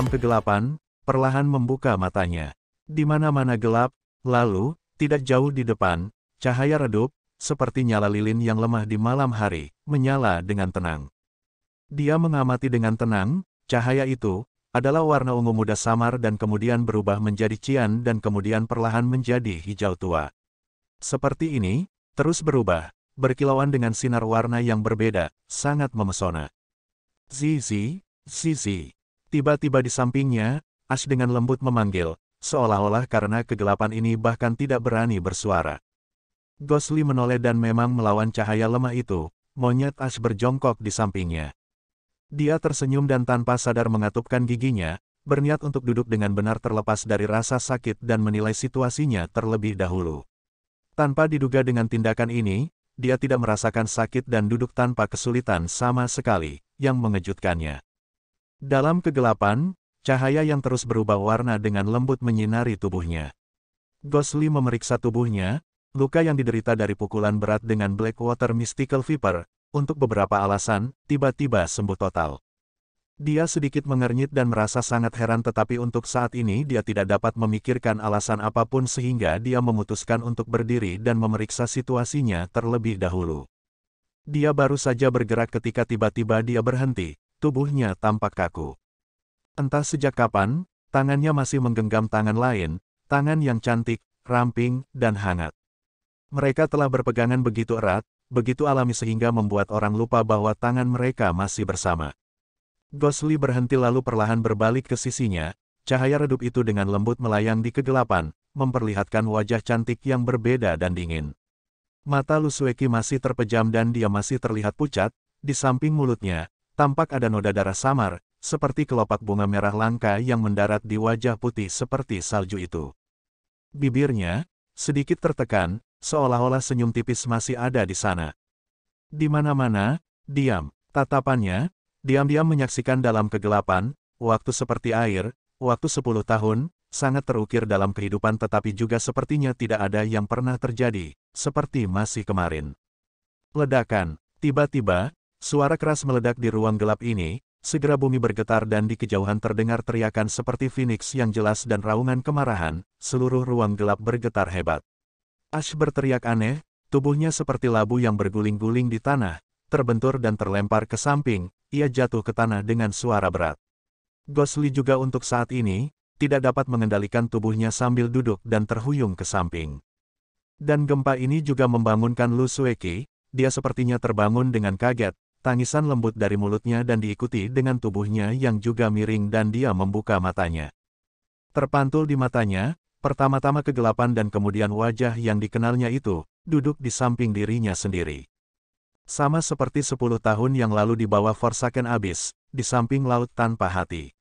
dalam kegelapan, perlahan membuka matanya. Di mana-mana gelap, lalu, tidak jauh di depan, cahaya redup, seperti nyala lilin yang lemah di malam hari, menyala dengan tenang. Dia mengamati dengan tenang, cahaya itu, adalah warna ungu muda samar dan kemudian berubah menjadi cian dan kemudian perlahan menjadi hijau tua. Seperti ini, terus berubah, berkilauan dengan sinar warna yang berbeda, sangat memesona. Zizi, Zizi. Tiba-tiba di sampingnya, Ash dengan lembut memanggil, seolah-olah karena kegelapan ini bahkan tidak berani bersuara. Gosli menoleh dan memang melawan cahaya lemah itu, monyet Ash berjongkok di sampingnya. Dia tersenyum dan tanpa sadar mengatupkan giginya, berniat untuk duduk dengan benar terlepas dari rasa sakit dan menilai situasinya terlebih dahulu. Tanpa diduga dengan tindakan ini, dia tidak merasakan sakit dan duduk tanpa kesulitan sama sekali, yang mengejutkannya. Dalam kegelapan, cahaya yang terus berubah warna dengan lembut menyinari tubuhnya. Gosli memeriksa tubuhnya, luka yang diderita dari pukulan berat dengan Blackwater Mystical Viper, untuk beberapa alasan, tiba-tiba sembuh total. Dia sedikit mengernyit dan merasa sangat heran tetapi untuk saat ini dia tidak dapat memikirkan alasan apapun sehingga dia memutuskan untuk berdiri dan memeriksa situasinya terlebih dahulu. Dia baru saja bergerak ketika tiba-tiba dia berhenti, tubuhnya tampak kaku. Entah sejak kapan, tangannya masih menggenggam tangan lain, tangan yang cantik, ramping, dan hangat. Mereka telah berpegangan begitu erat, begitu alami sehingga membuat orang lupa bahwa tangan mereka masih bersama. Gosli berhenti lalu perlahan berbalik ke sisinya, cahaya redup itu dengan lembut melayang di kegelapan, memperlihatkan wajah cantik yang berbeda dan dingin. Mata Lusweki masih terpejam dan dia masih terlihat pucat, di samping mulutnya, tampak ada noda darah samar, seperti kelopak bunga merah langka yang mendarat di wajah putih seperti salju itu. Bibirnya, sedikit tertekan, seolah-olah senyum tipis masih ada di sana. Di mana-mana, diam, tatapannya, diam-diam menyaksikan dalam kegelapan, waktu seperti air, waktu sepuluh tahun, sangat terukir dalam kehidupan tetapi juga sepertinya tidak ada yang pernah terjadi, seperti masih kemarin. Ledakan, tiba-tiba, Suara keras meledak di ruang gelap ini, segera bumi bergetar dan di kejauhan terdengar teriakan seperti Phoenix yang jelas dan raungan kemarahan, seluruh ruang gelap bergetar hebat. Ash berteriak aneh, tubuhnya seperti labu yang berguling-guling di tanah, terbentur dan terlempar ke samping, ia jatuh ke tanah dengan suara berat. Gosli juga untuk saat ini, tidak dapat mengendalikan tubuhnya sambil duduk dan terhuyung ke samping. Dan gempa ini juga membangunkan Lu Sueki, dia sepertinya terbangun dengan kaget, tangisan lembut dari mulutnya dan diikuti dengan tubuhnya yang juga miring dan dia membuka matanya. Terpantul di matanya, pertama-tama kegelapan dan kemudian wajah yang dikenalnya itu, duduk di samping dirinya sendiri. Sama seperti sepuluh tahun yang lalu di bawah Forsaken Abyss, di samping laut tanpa hati.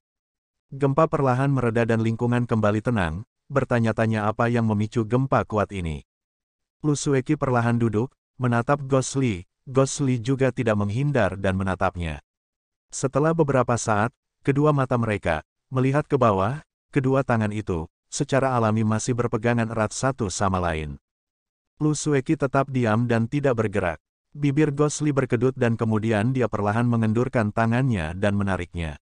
Gempa perlahan mereda dan lingkungan kembali tenang, bertanya-tanya apa yang memicu gempa kuat ini. Lusueki perlahan duduk, Menatap Gosli, Gosli juga tidak menghindar dan menatapnya. Setelah beberapa saat, kedua mata mereka, melihat ke bawah, kedua tangan itu, secara alami masih berpegangan erat satu sama lain. Lu Sueki tetap diam dan tidak bergerak. Bibir Gosli berkedut dan kemudian dia perlahan mengendurkan tangannya dan menariknya.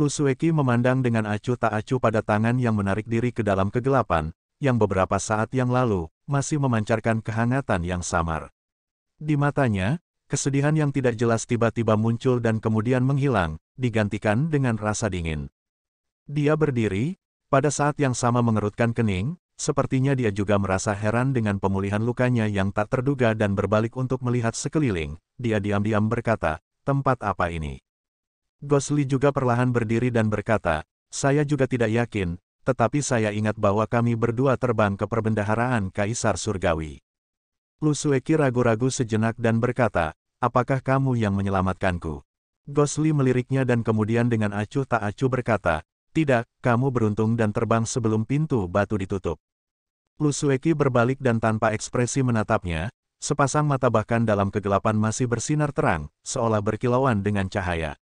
Lu Sueki memandang dengan acuh tak acuh pada tangan yang menarik diri ke dalam kegelapan, yang beberapa saat yang lalu, masih memancarkan kehangatan yang samar. Di matanya, kesedihan yang tidak jelas tiba-tiba muncul dan kemudian menghilang, digantikan dengan rasa dingin. Dia berdiri, pada saat yang sama mengerutkan kening, sepertinya dia juga merasa heran dengan pemulihan lukanya yang tak terduga dan berbalik untuk melihat sekeliling, dia diam-diam berkata, tempat apa ini? Gosli juga perlahan berdiri dan berkata, saya juga tidak yakin, tetapi saya ingat bahwa kami berdua terbang ke perbendaharaan Kaisar Surgawi. Lusueki ragu-ragu sejenak dan berkata, apakah kamu yang menyelamatkanku? Gosli meliriknya dan kemudian dengan acuh tak acuh berkata, tidak, kamu beruntung dan terbang sebelum pintu batu ditutup. Lusueki berbalik dan tanpa ekspresi menatapnya, sepasang mata bahkan dalam kegelapan masih bersinar terang, seolah berkilauan dengan cahaya.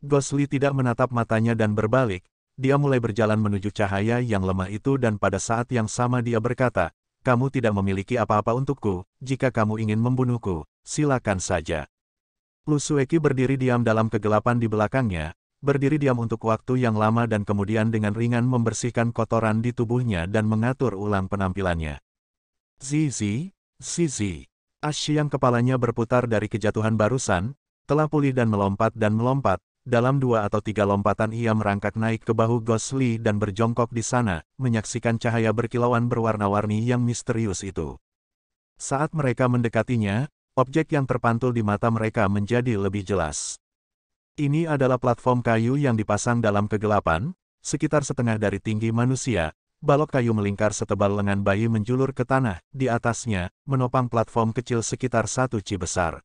Gosli tidak menatap matanya dan berbalik, dia mulai berjalan menuju cahaya yang lemah itu dan pada saat yang sama dia berkata, kamu tidak memiliki apa-apa untukku, jika kamu ingin membunuhku, silakan saja. Lusueki berdiri diam dalam kegelapan di belakangnya, berdiri diam untuk waktu yang lama dan kemudian dengan ringan membersihkan kotoran di tubuhnya dan mengatur ulang penampilannya. Zizi, Zizi. Ashi yang kepalanya berputar dari kejatuhan barusan, telah pulih dan melompat dan melompat, dalam dua atau tiga lompatan ia merangkak naik ke bahu Gosli dan berjongkok di sana, menyaksikan cahaya berkilauan berwarna-warni yang misterius itu. Saat mereka mendekatinya, objek yang terpantul di mata mereka menjadi lebih jelas. Ini adalah platform kayu yang dipasang dalam kegelapan, sekitar setengah dari tinggi manusia, balok kayu melingkar setebal lengan bayi menjulur ke tanah, di atasnya, menopang platform kecil sekitar satu ci besar.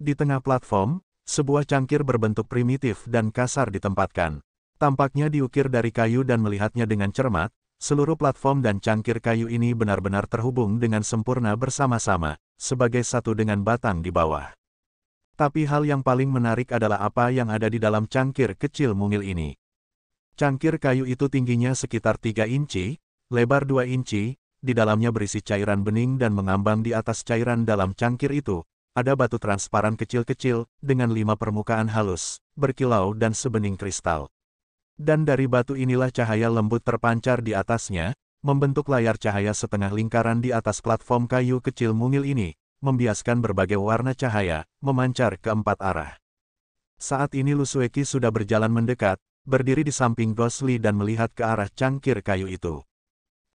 Di tengah platform, sebuah cangkir berbentuk primitif dan kasar ditempatkan. Tampaknya diukir dari kayu dan melihatnya dengan cermat, seluruh platform dan cangkir kayu ini benar-benar terhubung dengan sempurna bersama-sama, sebagai satu dengan batang di bawah. Tapi hal yang paling menarik adalah apa yang ada di dalam cangkir kecil mungil ini. Cangkir kayu itu tingginya sekitar 3 inci, lebar 2 inci, di dalamnya berisi cairan bening dan mengambang di atas cairan dalam cangkir itu, ada batu transparan kecil-kecil, dengan lima permukaan halus, berkilau dan sebening kristal. Dan dari batu inilah cahaya lembut terpancar di atasnya, membentuk layar cahaya setengah lingkaran di atas platform kayu kecil mungil ini, membiaskan berbagai warna cahaya, memancar ke empat arah. Saat ini Lusueki sudah berjalan mendekat, berdiri di samping Gosli dan melihat ke arah cangkir kayu itu.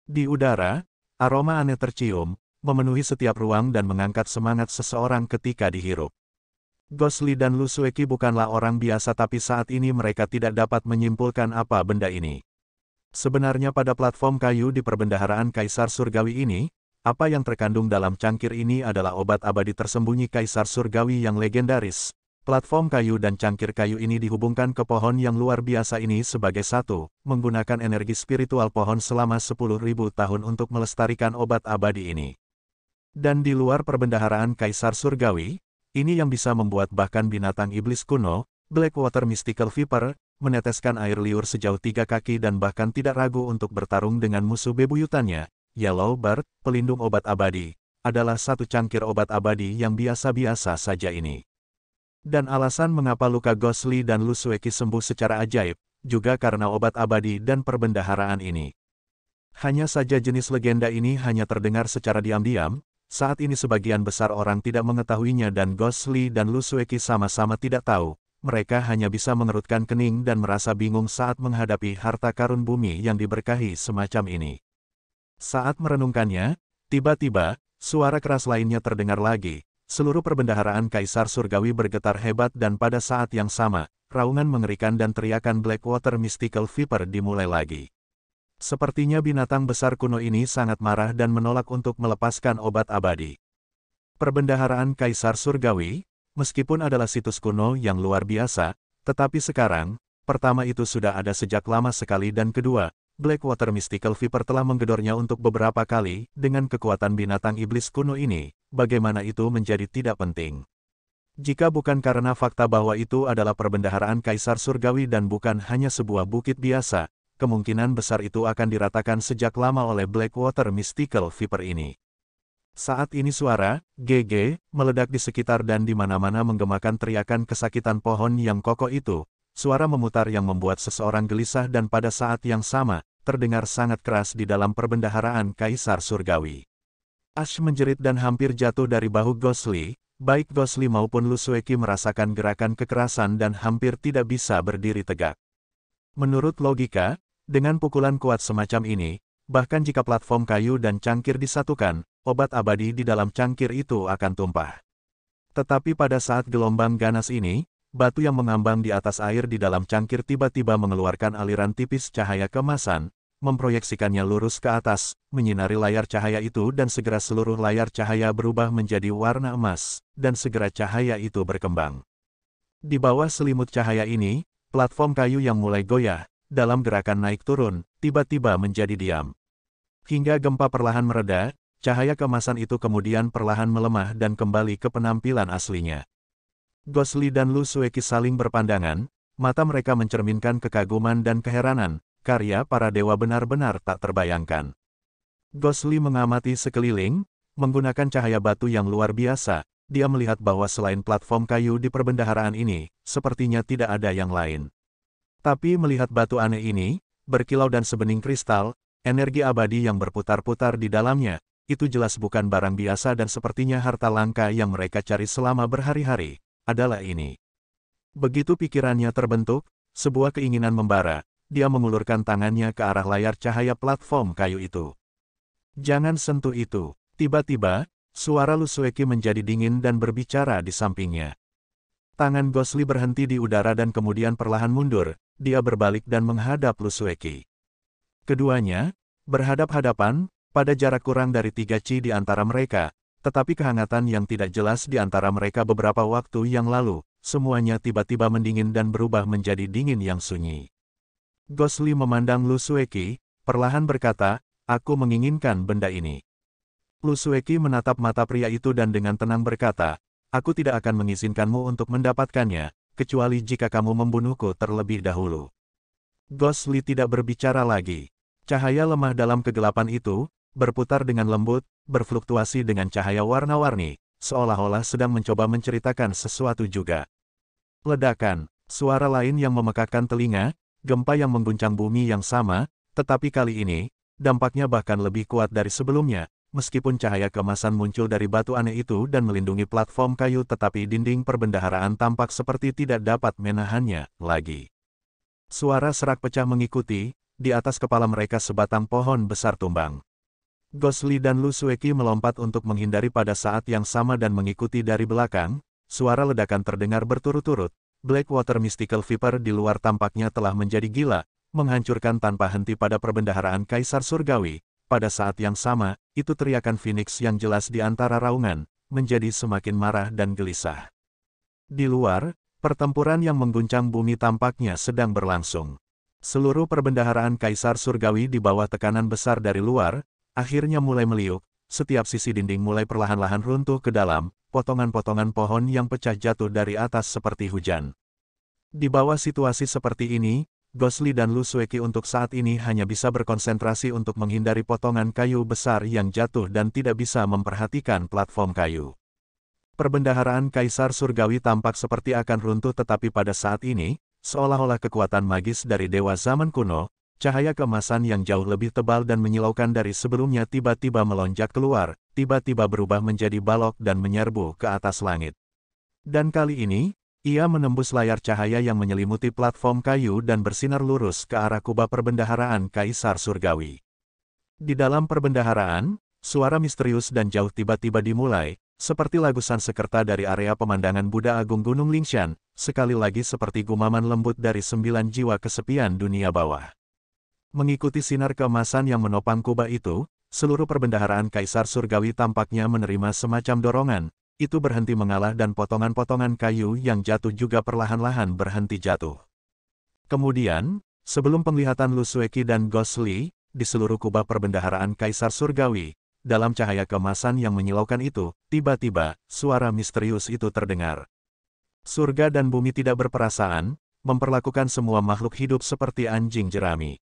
Di udara, aroma aneh tercium, memenuhi setiap ruang dan mengangkat semangat seseorang ketika dihirup. Gosli dan Lusueki bukanlah orang biasa tapi saat ini mereka tidak dapat menyimpulkan apa benda ini. Sebenarnya pada platform kayu di perbendaharaan Kaisar Surgawi ini, apa yang terkandung dalam cangkir ini adalah obat abadi tersembunyi Kaisar Surgawi yang legendaris. Platform kayu dan cangkir kayu ini dihubungkan ke pohon yang luar biasa ini sebagai satu, menggunakan energi spiritual pohon selama 10.000 tahun untuk melestarikan obat abadi ini. Dan di luar perbendaharaan Kaisar Surgawi, ini yang bisa membuat bahkan binatang iblis kuno, Blackwater Mystical Viper, meneteskan air liur sejauh tiga kaki dan bahkan tidak ragu untuk bertarung dengan musuh bebuyutannya. Yellow Bird, pelindung obat abadi, adalah satu cangkir obat abadi yang biasa-biasa saja ini. Dan alasan mengapa luka Gosli dan Lusueki sembuh secara ajaib, juga karena obat abadi dan perbendaharaan ini. Hanya saja jenis legenda ini hanya terdengar secara diam-diam, saat ini sebagian besar orang tidak mengetahuinya dan Ghost Lee dan Lu Sueki sama-sama tidak tahu. Mereka hanya bisa mengerutkan kening dan merasa bingung saat menghadapi harta karun bumi yang diberkahi semacam ini. Saat merenungkannya, tiba-tiba, suara keras lainnya terdengar lagi. Seluruh perbendaharaan Kaisar Surgawi bergetar hebat dan pada saat yang sama, raungan mengerikan dan teriakan Blackwater Mystical Viper dimulai lagi. Sepertinya binatang besar kuno ini sangat marah dan menolak untuk melepaskan obat abadi. Perbendaharaan Kaisar Surgawi, meskipun adalah situs kuno yang luar biasa, tetapi sekarang, pertama itu sudah ada sejak lama sekali dan kedua, Blackwater Mystical Viper telah menggedornya untuk beberapa kali, dengan kekuatan binatang iblis kuno ini, bagaimana itu menjadi tidak penting. Jika bukan karena fakta bahwa itu adalah perbendaharaan Kaisar Surgawi dan bukan hanya sebuah bukit biasa, kemungkinan besar itu akan diratakan sejak lama oleh Blackwater Mystical Viper ini. Saat ini suara, GG, meledak di sekitar dan di mana-mana menggemakan teriakan kesakitan pohon yang kokoh itu, suara memutar yang membuat seseorang gelisah dan pada saat yang sama, terdengar sangat keras di dalam perbendaharaan Kaisar Surgawi. Ash menjerit dan hampir jatuh dari bahu Gosli, baik Gosli maupun Lusueki merasakan gerakan kekerasan dan hampir tidak bisa berdiri tegak. Menurut logika, dengan pukulan kuat semacam ini, bahkan jika platform kayu dan cangkir disatukan, obat abadi di dalam cangkir itu akan tumpah. Tetapi pada saat gelombang ganas ini, batu yang mengambang di atas air di dalam cangkir tiba-tiba mengeluarkan aliran tipis cahaya kemasan, memproyeksikannya lurus ke atas, menyinari layar cahaya itu dan segera seluruh layar cahaya berubah menjadi warna emas, dan segera cahaya itu berkembang. Di bawah selimut cahaya ini, platform kayu yang mulai goyah, dalam gerakan naik turun, tiba-tiba menjadi diam. Hingga gempa perlahan mereda, cahaya kemasan itu kemudian perlahan melemah dan kembali ke penampilan aslinya. Gosli dan Lu Sueki saling berpandangan, mata mereka mencerminkan kekaguman dan keheranan, karya para dewa benar-benar tak terbayangkan. Gosli mengamati sekeliling, menggunakan cahaya batu yang luar biasa, dia melihat bahwa selain platform kayu di perbendaharaan ini, sepertinya tidak ada yang lain. Tapi melihat batu aneh ini, berkilau dan sebening kristal, energi abadi yang berputar-putar di dalamnya, itu jelas bukan barang biasa dan sepertinya harta langka yang mereka cari selama berhari-hari, adalah ini. Begitu pikirannya terbentuk, sebuah keinginan membara, dia mengulurkan tangannya ke arah layar cahaya platform kayu itu. Jangan sentuh itu. Tiba-tiba, suara Lusueki menjadi dingin dan berbicara di sampingnya. Tangan Gosli berhenti di udara dan kemudian perlahan mundur, dia berbalik dan menghadap Lu Sueki. Keduanya, berhadap-hadapan, pada jarak kurang dari tiga ci di antara mereka, tetapi kehangatan yang tidak jelas di antara mereka beberapa waktu yang lalu, semuanya tiba-tiba mendingin dan berubah menjadi dingin yang sunyi. Gosli memandang Lu Sueki, perlahan berkata, aku menginginkan benda ini. Lu Sueki menatap mata pria itu dan dengan tenang berkata, aku tidak akan mengizinkanmu untuk mendapatkannya, kecuali jika kamu membunuhku terlebih dahulu. Ghost tidak berbicara lagi. Cahaya lemah dalam kegelapan itu, berputar dengan lembut, berfluktuasi dengan cahaya warna-warni, seolah-olah sedang mencoba menceritakan sesuatu juga. Ledakan, suara lain yang memekakan telinga, gempa yang mengguncang bumi yang sama, tetapi kali ini, dampaknya bahkan lebih kuat dari sebelumnya, meskipun cahaya kemasan muncul dari batu aneh itu dan melindungi platform kayu tetapi dinding perbendaharaan tampak seperti tidak dapat menahannya lagi. Suara serak pecah mengikuti, di atas kepala mereka sebatang pohon besar tumbang. Gosli dan Lu Sueki melompat untuk menghindari pada saat yang sama dan mengikuti dari belakang, suara ledakan terdengar berturut-turut, Blackwater Mystical Viper di luar tampaknya telah menjadi gila, menghancurkan tanpa henti pada perbendaharaan Kaisar Surgawi, pada saat yang sama, itu teriakan Phoenix yang jelas di antara raungan, menjadi semakin marah dan gelisah. Di luar, pertempuran yang mengguncang bumi tampaknya sedang berlangsung. Seluruh perbendaharaan Kaisar Surgawi di bawah tekanan besar dari luar, akhirnya mulai meliuk, setiap sisi dinding mulai perlahan-lahan runtuh ke dalam, potongan-potongan pohon yang pecah jatuh dari atas seperti hujan. Di bawah situasi seperti ini, Gosli dan Lusweki untuk saat ini hanya bisa berkonsentrasi untuk menghindari potongan kayu besar yang jatuh dan tidak bisa memperhatikan platform kayu. Perbendaharaan Kaisar Surgawi tampak seperti akan runtuh tetapi pada saat ini, seolah-olah kekuatan magis dari dewa zaman kuno, cahaya kemasan yang jauh lebih tebal dan menyilaukan dari sebelumnya tiba-tiba melonjak keluar, tiba-tiba berubah menjadi balok dan menyerbu ke atas langit. Dan kali ini, ia menembus layar cahaya yang menyelimuti platform kayu dan bersinar lurus ke arah kubah perbendaharaan Kaisar Surgawi. Di dalam perbendaharaan, suara misterius dan jauh tiba-tiba dimulai, seperti lagu sansekerta dari area pemandangan Buddha Agung Gunung Lingshan, sekali lagi seperti gumaman lembut dari sembilan jiwa kesepian dunia bawah. Mengikuti sinar keemasan yang menopang kubah itu, seluruh perbendaharaan Kaisar Surgawi tampaknya menerima semacam dorongan, itu berhenti mengalah dan potongan-potongan kayu yang jatuh juga perlahan-lahan berhenti jatuh. Kemudian, sebelum penglihatan Lusueki dan Gosli, di seluruh kubah perbendaharaan Kaisar Surgawi, dalam cahaya kemasan yang menyilaukan itu, tiba-tiba, suara misterius itu terdengar. Surga dan bumi tidak berperasaan, memperlakukan semua makhluk hidup seperti anjing jerami.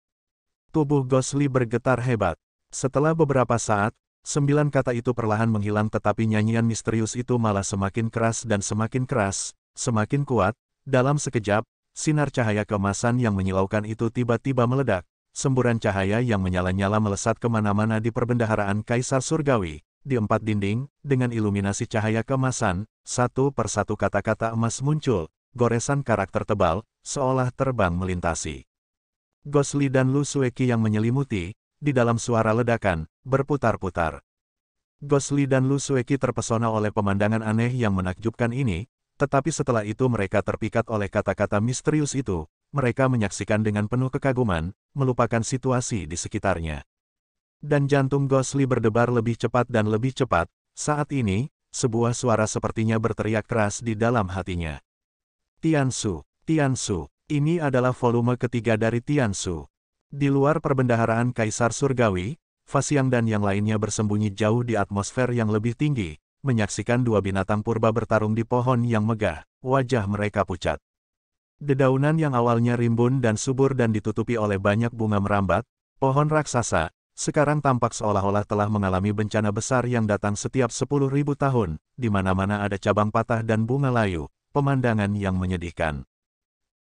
Tubuh Gosli bergetar hebat. Setelah beberapa saat, Sembilan kata itu perlahan menghilang tetapi nyanyian misterius itu malah semakin keras dan semakin keras, semakin kuat. Dalam sekejap, sinar cahaya kemasan yang menyilaukan itu tiba-tiba meledak. Semburan cahaya yang menyala-nyala melesat kemana-mana di perbendaharaan Kaisar Surgawi. Di empat dinding, dengan iluminasi cahaya kemasan, satu persatu kata-kata emas muncul, goresan karakter tebal, seolah terbang melintasi. Gosli dan Lu Sueki yang menyelimuti, di dalam suara ledakan, berputar-putar. Gosli dan Lu Sueki terpesona oleh pemandangan aneh yang menakjubkan ini, tetapi setelah itu mereka terpikat oleh kata-kata misterius itu, mereka menyaksikan dengan penuh kekaguman, melupakan situasi di sekitarnya. Dan jantung Gosli berdebar lebih cepat dan lebih cepat, saat ini, sebuah suara sepertinya berteriak keras di dalam hatinya. Tiansu, Tiansu, ini adalah volume ketiga dari Tiansu. Di luar perbendaharaan Kaisar Surgawi, Fasiang dan yang lainnya bersembunyi jauh di atmosfer yang lebih tinggi, menyaksikan dua binatang purba bertarung di pohon yang megah, wajah mereka pucat. Dedaunan yang awalnya rimbun dan subur dan ditutupi oleh banyak bunga merambat, pohon raksasa, sekarang tampak seolah-olah telah mengalami bencana besar yang datang setiap 10.000 tahun, di mana-mana ada cabang patah dan bunga layu, pemandangan yang menyedihkan.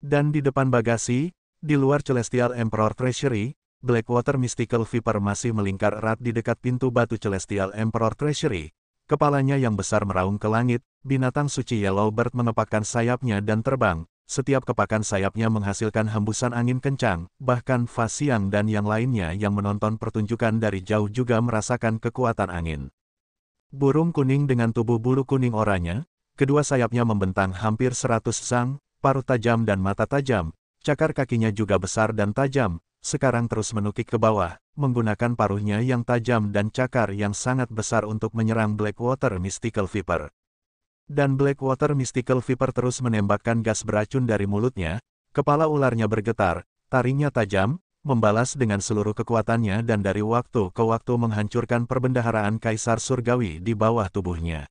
Dan di depan bagasi, di luar Celestial Emperor Treasury, Blackwater Mystical Viper masih melingkar erat di dekat pintu batu Celestial Emperor Treasury. Kepalanya yang besar meraung ke langit, binatang suci Yellowbird mengepakkan sayapnya dan terbang. Setiap kepakan sayapnya menghasilkan hembusan angin kencang, bahkan Fa Siang dan yang lainnya yang menonton pertunjukan dari jauh juga merasakan kekuatan angin. Burung kuning dengan tubuh bulu kuning oranye, kedua sayapnya membentang hampir seratus sang, paruh tajam dan mata tajam, cakar kakinya juga besar dan tajam, sekarang terus menukik ke bawah, menggunakan paruhnya yang tajam dan cakar yang sangat besar untuk menyerang Blackwater Mystical Viper. Dan Blackwater Mystical Viper terus menembakkan gas beracun dari mulutnya, kepala ularnya bergetar, taringnya tajam, membalas dengan seluruh kekuatannya dan dari waktu ke waktu menghancurkan perbendaharaan Kaisar Surgawi di bawah tubuhnya.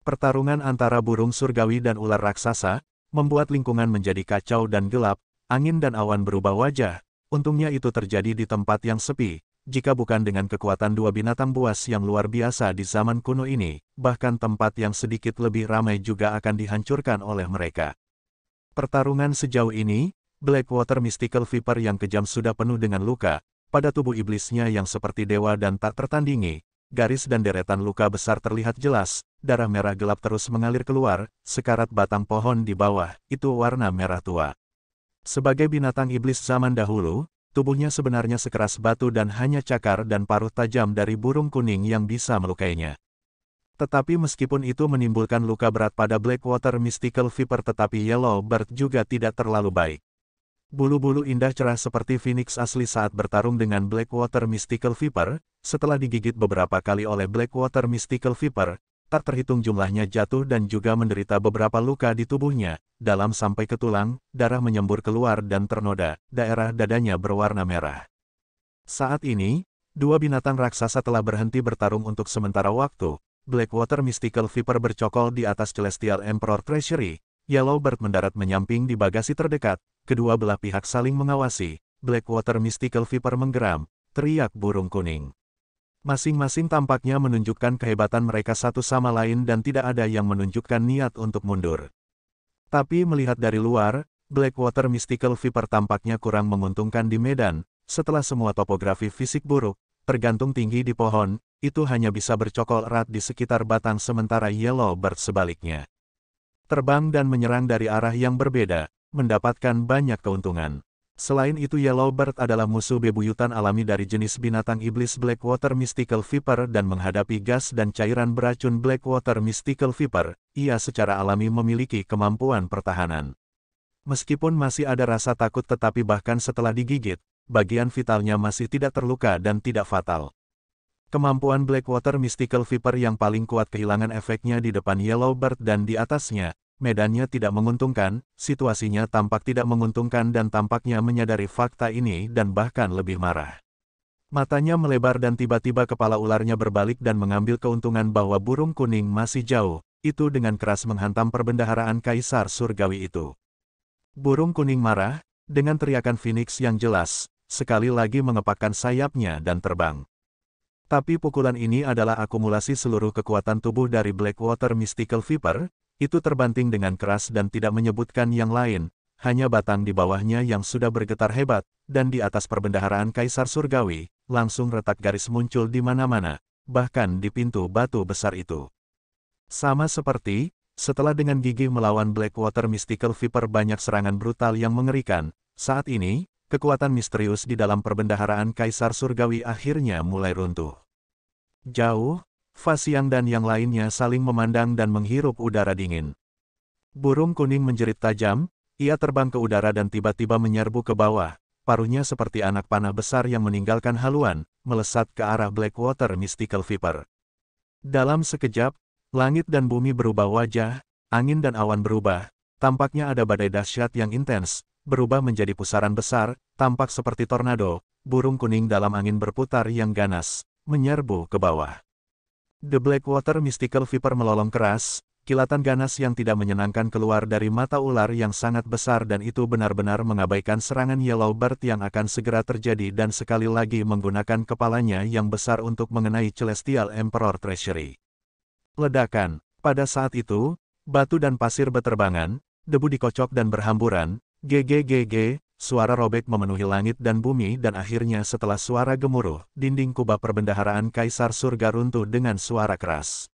Pertarungan antara burung surgawi dan ular raksasa, membuat lingkungan menjadi kacau dan gelap, angin dan awan berubah wajah, Untungnya itu terjadi di tempat yang sepi, jika bukan dengan kekuatan dua binatang buas yang luar biasa di zaman kuno ini, bahkan tempat yang sedikit lebih ramai juga akan dihancurkan oleh mereka. Pertarungan sejauh ini, Blackwater Mystical Viper yang kejam sudah penuh dengan luka, pada tubuh iblisnya yang seperti dewa dan tak tertandingi, garis dan deretan luka besar terlihat jelas, darah merah gelap terus mengalir keluar, sekarat batang pohon di bawah, itu warna merah tua. Sebagai binatang iblis zaman dahulu, tubuhnya sebenarnya sekeras batu dan hanya cakar dan paruh tajam dari burung kuning yang bisa melukainya. Tetapi meskipun itu menimbulkan luka berat pada Blackwater Mystical Viper tetapi Yellow Bird juga tidak terlalu baik. Bulu-bulu indah cerah seperti Phoenix asli saat bertarung dengan Blackwater Mystical Viper, setelah digigit beberapa kali oleh Blackwater Mystical Viper, tak terhitung jumlahnya jatuh dan juga menderita beberapa luka di tubuhnya, dalam sampai ke tulang, darah menyembur keluar dan ternoda, daerah dadanya berwarna merah. Saat ini, dua binatang raksasa telah berhenti bertarung untuk sementara waktu, Blackwater Mystical Viper bercokol di atas Celestial Emperor Treasury, Yellowbird mendarat menyamping di bagasi terdekat, kedua belah pihak saling mengawasi, Blackwater Mystical Viper menggeram, teriak burung kuning. Masing-masing tampaknya menunjukkan kehebatan mereka satu sama lain dan tidak ada yang menunjukkan niat untuk mundur. Tapi melihat dari luar, Blackwater Mystical Viper tampaknya kurang menguntungkan di medan, setelah semua topografi fisik buruk, tergantung tinggi di pohon, itu hanya bisa bercokol erat di sekitar batang sementara Yellow Bird sebaliknya. Terbang dan menyerang dari arah yang berbeda, mendapatkan banyak keuntungan. Selain itu Yellowbird ya, adalah musuh bebuyutan alami dari jenis binatang iblis Blackwater Mystical Viper dan menghadapi gas dan cairan beracun Blackwater Mystical Viper, ia secara alami memiliki kemampuan pertahanan. Meskipun masih ada rasa takut tetapi bahkan setelah digigit, bagian vitalnya masih tidak terluka dan tidak fatal. Kemampuan Blackwater Mystical Viper yang paling kuat kehilangan efeknya di depan Yellowbird ya, dan di atasnya, medannya tidak menguntungkan, situasinya tampak tidak menguntungkan dan tampaknya menyadari fakta ini dan bahkan lebih marah. Matanya melebar dan tiba-tiba kepala ularnya berbalik dan mengambil keuntungan bahwa burung kuning masih jauh, itu dengan keras menghantam perbendaharaan kaisar surgawi itu. Burung kuning marah, dengan teriakan Phoenix yang jelas, sekali lagi mengepakkan sayapnya dan terbang. Tapi pukulan ini adalah akumulasi seluruh kekuatan tubuh dari Blackwater Mystical Viper, itu terbanting dengan keras dan tidak menyebutkan yang lain, hanya batang di bawahnya yang sudah bergetar hebat, dan di atas perbendaharaan Kaisar Surgawi, langsung retak garis muncul di mana-mana, bahkan di pintu batu besar itu. Sama seperti, setelah dengan gigi melawan Blackwater Mystical Viper banyak serangan brutal yang mengerikan, saat ini, kekuatan misterius di dalam perbendaharaan Kaisar Surgawi akhirnya mulai runtuh. Jauh, Fasiang dan yang lainnya saling memandang dan menghirup udara dingin. Burung kuning menjerit tajam, ia terbang ke udara dan tiba-tiba menyerbu ke bawah, paruhnya seperti anak panah besar yang meninggalkan haluan, melesat ke arah Blackwater Mystical Viper. Dalam sekejap, langit dan bumi berubah wajah, angin dan awan berubah, tampaknya ada badai dahsyat yang intens, berubah menjadi pusaran besar, tampak seperti tornado, burung kuning dalam angin berputar yang ganas, menyerbu ke bawah. The Blackwater Mystical Viper melolong keras, kilatan ganas yang tidak menyenangkan keluar dari mata ular yang sangat besar dan itu benar-benar mengabaikan serangan Yellow Bird yang akan segera terjadi dan sekali lagi menggunakan kepalanya yang besar untuk mengenai Celestial Emperor Treasury. Ledakan, pada saat itu, batu dan pasir beterbangan, debu dikocok dan berhamburan, GGGG, suara robek memenuhi langit dan bumi dan akhirnya setelah suara gemuruh, dinding kubah perbendaharaan Kaisar Surga runtuh dengan suara keras.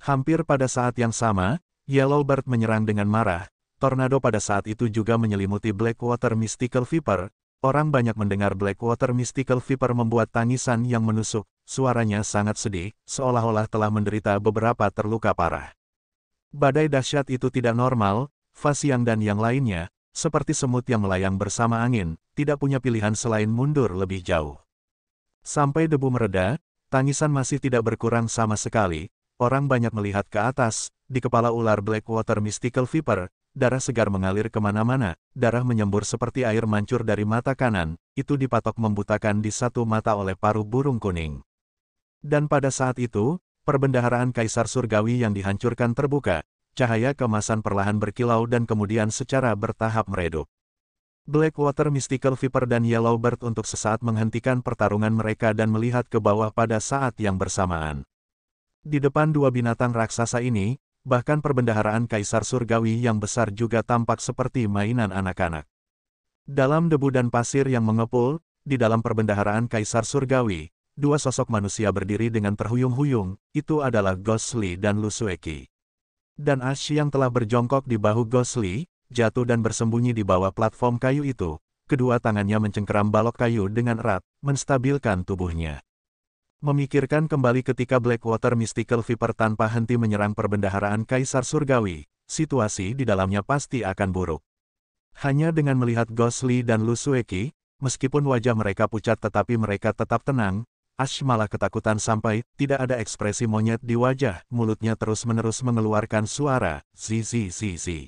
Hampir pada saat yang sama, Yellow Bird menyerang dengan marah, tornado pada saat itu juga menyelimuti Blackwater Mystical Viper, orang banyak mendengar Blackwater Mystical Viper membuat tangisan yang menusuk, suaranya sangat sedih, seolah-olah telah menderita beberapa terluka parah. Badai dahsyat itu tidak normal, Fasiang dan yang lainnya, seperti semut yang melayang bersama angin, tidak punya pilihan selain mundur lebih jauh. Sampai debu mereda, tangisan masih tidak berkurang sama sekali, orang banyak melihat ke atas, di kepala ular Blackwater Mystical Viper, darah segar mengalir kemana-mana, darah menyembur seperti air mancur dari mata kanan, itu dipatok membutakan di satu mata oleh paruh burung kuning. Dan pada saat itu, perbendaharaan Kaisar Surgawi yang dihancurkan terbuka, cahaya kemasan perlahan berkilau dan kemudian secara bertahap meredup. Blackwater Mystical Viper dan Yellowbird untuk sesaat menghentikan pertarungan mereka dan melihat ke bawah pada saat yang bersamaan. Di depan dua binatang raksasa ini, bahkan perbendaharaan Kaisar Surgawi yang besar juga tampak seperti mainan anak-anak. Dalam debu dan pasir yang mengepul, di dalam perbendaharaan Kaisar Surgawi, dua sosok manusia berdiri dengan terhuyung-huyung, itu adalah Gosli dan Lusueki dan Ash yang telah berjongkok di bahu Gosli, jatuh dan bersembunyi di bawah platform kayu itu. Kedua tangannya mencengkeram balok kayu dengan erat, menstabilkan tubuhnya. Memikirkan kembali ketika Blackwater Mystical Viper tanpa henti menyerang perbendaharaan Kaisar Surgawi, situasi di dalamnya pasti akan buruk. Hanya dengan melihat Gosli dan Lusueki, meskipun wajah mereka pucat tetapi mereka tetap tenang, Ash malah ketakutan sampai tidak ada ekspresi monyet di wajah, mulutnya terus-menerus mengeluarkan suara, zi zizi.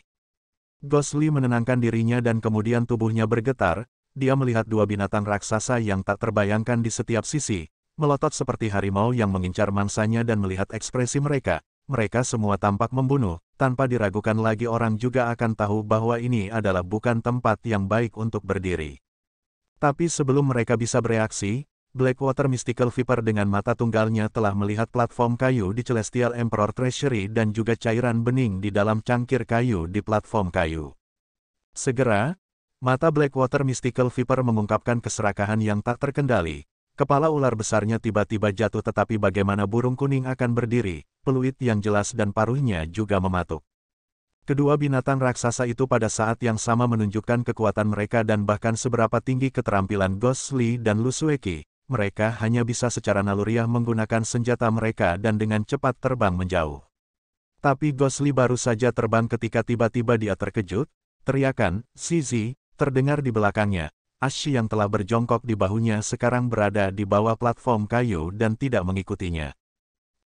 Gosli menenangkan dirinya dan kemudian tubuhnya bergetar, dia melihat dua binatang raksasa yang tak terbayangkan di setiap sisi, melotot seperti harimau yang mengincar mangsanya dan melihat ekspresi mereka, mereka semua tampak membunuh, tanpa diragukan lagi orang juga akan tahu bahwa ini adalah bukan tempat yang baik untuk berdiri. Tapi sebelum mereka bisa bereaksi, Blackwater Mystical Viper dengan mata tunggalnya telah melihat platform kayu di Celestial Emperor Treasury dan juga cairan bening di dalam cangkir kayu di platform kayu. Segera, mata Blackwater Mystical Viper mengungkapkan keserakahan yang tak terkendali. Kepala ular besarnya tiba-tiba jatuh tetapi bagaimana burung kuning akan berdiri, peluit yang jelas dan paruhnya juga mematuk. Kedua binatang raksasa itu pada saat yang sama menunjukkan kekuatan mereka dan bahkan seberapa tinggi keterampilan Ghost Lee dan Lusueki, mereka hanya bisa secara naluriah menggunakan senjata mereka dan dengan cepat terbang menjauh. Tapi Gosli baru saja terbang ketika tiba-tiba dia terkejut, teriakan, Sizi, terdengar di belakangnya. Ashi yang telah berjongkok di bahunya sekarang berada di bawah platform kayu dan tidak mengikutinya.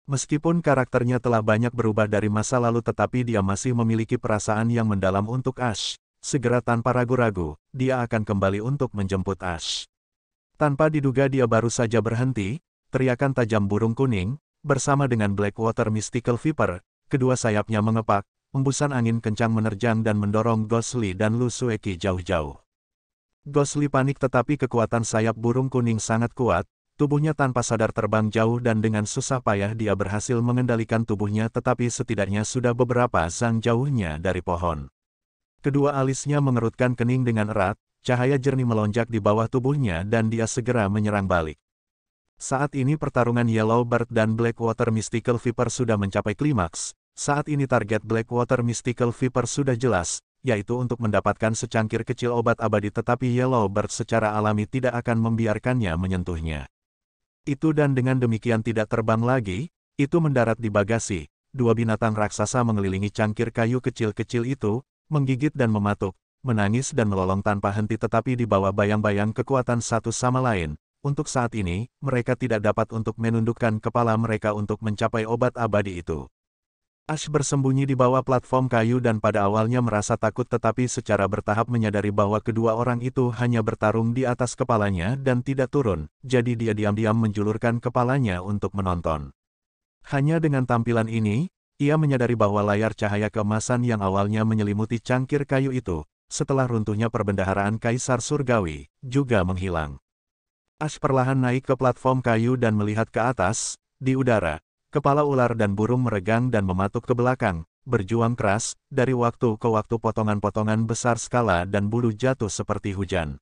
Meskipun karakternya telah banyak berubah dari masa lalu tetapi dia masih memiliki perasaan yang mendalam untuk Ash. Segera tanpa ragu-ragu, dia akan kembali untuk menjemput Ash. Tanpa diduga dia baru saja berhenti, teriakan tajam burung kuning, bersama dengan Blackwater Mystical Viper, kedua sayapnya mengepak, embusan angin kencang menerjang dan mendorong Gosli dan Lusueki jauh-jauh. Gosli panik tetapi kekuatan sayap burung kuning sangat kuat, tubuhnya tanpa sadar terbang jauh dan dengan susah payah dia berhasil mengendalikan tubuhnya tetapi setidaknya sudah beberapa sang jauhnya dari pohon. Kedua alisnya mengerutkan kening dengan erat, Cahaya jernih melonjak di bawah tubuhnya dan dia segera menyerang balik. Saat ini pertarungan Yellowbird dan Blackwater Mystical Viper sudah mencapai klimaks. Saat ini target Blackwater Mystical Viper sudah jelas, yaitu untuk mendapatkan secangkir kecil obat abadi tetapi Yellowbird secara alami tidak akan membiarkannya menyentuhnya. Itu dan dengan demikian tidak terbang lagi, itu mendarat di bagasi, dua binatang raksasa mengelilingi cangkir kayu kecil-kecil itu, menggigit dan mematuk, menangis dan melolong tanpa henti tetapi di bawah bayang-bayang kekuatan satu sama lain. Untuk saat ini, mereka tidak dapat untuk menundukkan kepala mereka untuk mencapai obat abadi itu. Ash bersembunyi di bawah platform kayu dan pada awalnya merasa takut tetapi secara bertahap menyadari bahwa kedua orang itu hanya bertarung di atas kepalanya dan tidak turun, jadi dia diam-diam menjulurkan kepalanya untuk menonton. Hanya dengan tampilan ini, ia menyadari bahwa layar cahaya kemasan yang awalnya menyelimuti cangkir kayu itu, setelah runtuhnya perbendaharaan Kaisar Surgawi, juga menghilang. Ash perlahan naik ke platform kayu dan melihat ke atas, di udara, kepala ular dan burung meregang dan mematuk ke belakang, berjuang keras, dari waktu ke waktu potongan-potongan besar skala dan bulu jatuh seperti hujan.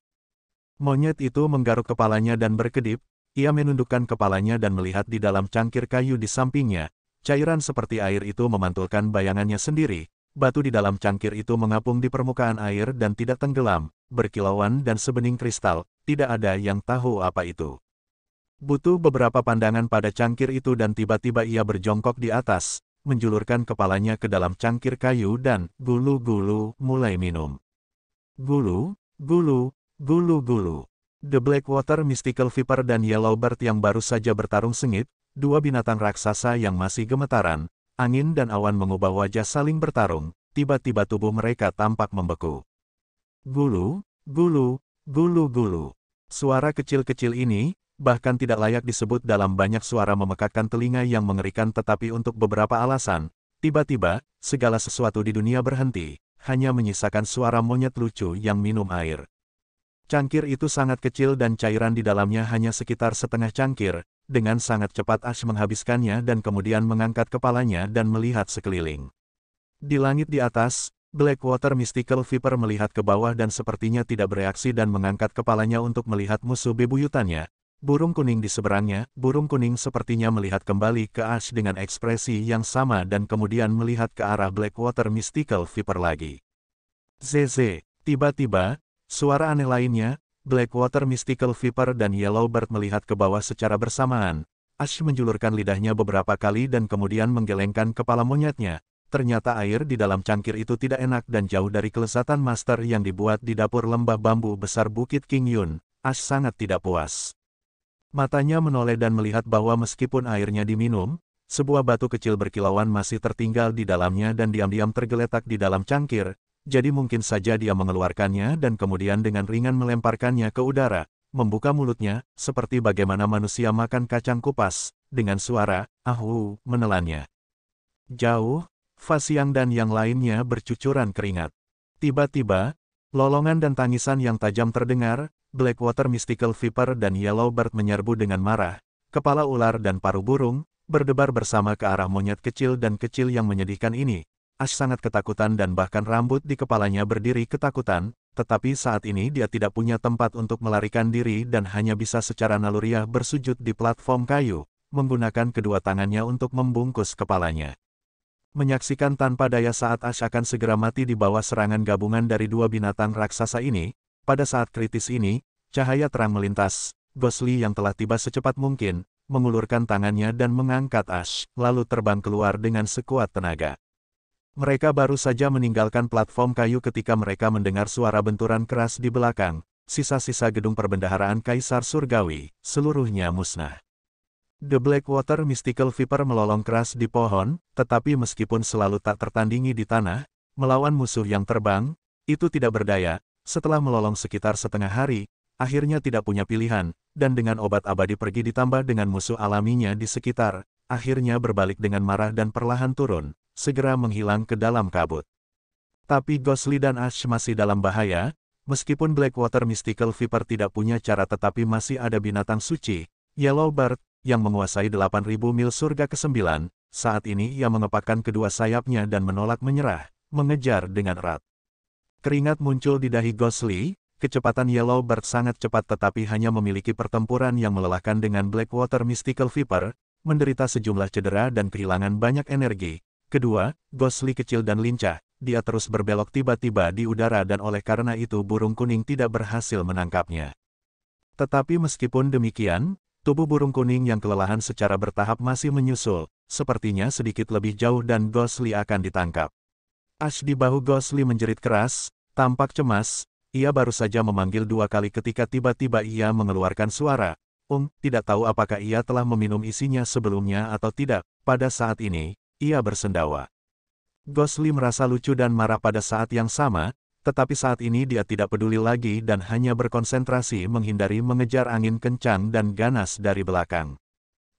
Monyet itu menggaruk kepalanya dan berkedip, ia menundukkan kepalanya dan melihat di dalam cangkir kayu di sampingnya, cairan seperti air itu memantulkan bayangannya sendiri, batu di dalam cangkir itu mengapung di permukaan air dan tidak tenggelam, berkilauan dan sebening kristal, tidak ada yang tahu apa itu. Butuh beberapa pandangan pada cangkir itu dan tiba-tiba ia berjongkok di atas, menjulurkan kepalanya ke dalam cangkir kayu dan gulu-gulu mulai minum. Gulu, gulu, gulu-gulu. The Blackwater Mystical Viper dan Yellowbird yang baru saja bertarung sengit, dua binatang raksasa yang masih gemetaran, angin dan awan mengubah wajah saling bertarung, tiba-tiba tubuh mereka tampak membeku. Gulu, gulu, gulu gulu. Suara kecil-kecil ini, bahkan tidak layak disebut dalam banyak suara memekakan telinga yang mengerikan tetapi untuk beberapa alasan, tiba-tiba, segala sesuatu di dunia berhenti, hanya menyisakan suara monyet lucu yang minum air. Cangkir itu sangat kecil dan cairan di dalamnya hanya sekitar setengah cangkir, dengan sangat cepat Ash menghabiskannya dan kemudian mengangkat kepalanya dan melihat sekeliling. Di langit di atas, Blackwater Mystical Viper melihat ke bawah dan sepertinya tidak bereaksi dan mengangkat kepalanya untuk melihat musuh bebuyutannya. Burung kuning di seberangnya, burung kuning sepertinya melihat kembali ke Ash dengan ekspresi yang sama dan kemudian melihat ke arah Blackwater Mystical Viper lagi. ZZ, tiba-tiba, suara aneh lainnya, Blackwater Mystical Viper dan Yellowbird melihat ke bawah secara bersamaan. Ash menjulurkan lidahnya beberapa kali dan kemudian menggelengkan kepala monyetnya. Ternyata air di dalam cangkir itu tidak enak dan jauh dari kelesatan master yang dibuat di dapur lembah bambu besar Bukit King Yun. Ash sangat tidak puas. Matanya menoleh dan melihat bahwa meskipun airnya diminum, sebuah batu kecil berkilauan masih tertinggal di dalamnya dan diam-diam tergeletak di dalam cangkir, jadi mungkin saja dia mengeluarkannya dan kemudian dengan ringan melemparkannya ke udara, membuka mulutnya, seperti bagaimana manusia makan kacang kupas, dengan suara, ahu, menelannya. Jauh, Fasiang dan yang lainnya bercucuran keringat. Tiba-tiba, lolongan dan tangisan yang tajam terdengar, Blackwater Mystical Viper dan Yellowbird menyerbu dengan marah, kepala ular dan paru burung, berdebar bersama ke arah monyet kecil dan kecil yang menyedihkan ini, Ash sangat ketakutan dan bahkan rambut di kepalanya berdiri ketakutan, tetapi saat ini dia tidak punya tempat untuk melarikan diri dan hanya bisa secara naluriah bersujud di platform kayu, menggunakan kedua tangannya untuk membungkus kepalanya. Menyaksikan tanpa daya saat Ash akan segera mati di bawah serangan gabungan dari dua binatang raksasa ini, pada saat kritis ini, cahaya terang melintas, Gosli yang telah tiba secepat mungkin, mengulurkan tangannya dan mengangkat Ash, lalu terbang keluar dengan sekuat tenaga. Mereka baru saja meninggalkan platform kayu ketika mereka mendengar suara benturan keras di belakang, sisa-sisa gedung perbendaharaan Kaisar Surgawi, seluruhnya musnah. The Blackwater Mystical Viper melolong keras di pohon, tetapi meskipun selalu tak tertandingi di tanah, melawan musuh yang terbang, itu tidak berdaya, setelah melolong sekitar setengah hari, akhirnya tidak punya pilihan, dan dengan obat abadi pergi ditambah dengan musuh alaminya di sekitar, akhirnya berbalik dengan marah dan perlahan turun, segera menghilang ke dalam kabut. Tapi Ghostly dan Ash masih dalam bahaya, meskipun Blackwater Mystical Viper tidak punya cara tetapi masih ada binatang suci, Yellowbird, yang menguasai 8000 mil surga ke-9, saat ini ia mengepakkan kedua sayapnya dan menolak menyerah, mengejar dengan erat. Keringat muncul di dahi Ghostly, kecepatan Yellowbird sangat cepat tetapi hanya memiliki pertempuran yang melelahkan dengan Blackwater Mystical Viper, menderita sejumlah cedera dan kehilangan banyak energi, Kedua, Gosli kecil dan lincah, dia terus berbelok tiba-tiba di udara dan oleh karena itu burung kuning tidak berhasil menangkapnya. Tetapi meskipun demikian, tubuh burung kuning yang kelelahan secara bertahap masih menyusul, sepertinya sedikit lebih jauh dan Gosli akan ditangkap. Ash di bahu Gosli menjerit keras, tampak cemas, ia baru saja memanggil dua kali ketika tiba-tiba ia mengeluarkan suara, Ung, tidak tahu apakah ia telah meminum isinya sebelumnya atau tidak, pada saat ini, ia bersendawa. Gosli merasa lucu dan marah pada saat yang sama, tetapi saat ini dia tidak peduli lagi dan hanya berkonsentrasi menghindari mengejar angin kencang dan ganas dari belakang.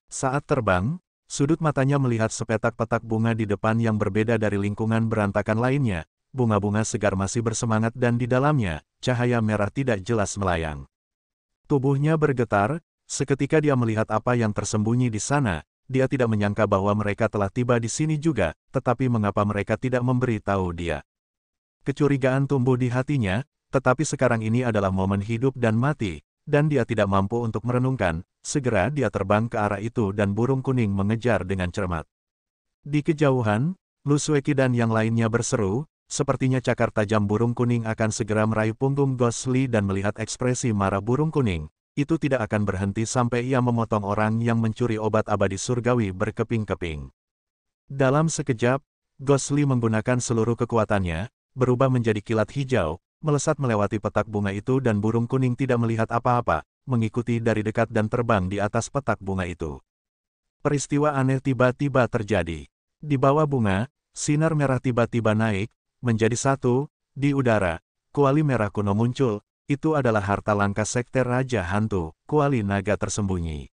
Saat terbang, sudut matanya melihat sepetak petak bunga di depan yang berbeda dari lingkungan berantakan lainnya, bunga-bunga segar masih bersemangat dan di dalamnya, cahaya merah tidak jelas melayang. Tubuhnya bergetar, seketika dia melihat apa yang tersembunyi di sana, dia tidak menyangka bahwa mereka telah tiba di sini juga, tetapi mengapa mereka tidak memberi tahu dia. Kecurigaan tumbuh di hatinya, tetapi sekarang ini adalah momen hidup dan mati, dan dia tidak mampu untuk merenungkan, segera dia terbang ke arah itu dan burung kuning mengejar dengan cermat. Di kejauhan, Lusueki dan yang lainnya berseru, Sepertinya cakar tajam burung kuning akan segera meraih punggung Gosli dan melihat ekspresi marah burung kuning itu tidak akan berhenti sampai ia memotong orang yang mencuri obat abadi surgawi berkeping-keping. Dalam sekejap, Gosli menggunakan seluruh kekuatannya, berubah menjadi kilat hijau, melesat melewati petak bunga itu dan burung kuning tidak melihat apa-apa, mengikuti dari dekat dan terbang di atas petak bunga itu. Peristiwa aneh tiba-tiba terjadi. Di bawah bunga, sinar merah tiba-tiba naik, menjadi satu, di udara, kuali merah kuno muncul, itu adalah harta langka sekte Raja Hantu, kuali naga tersembunyi.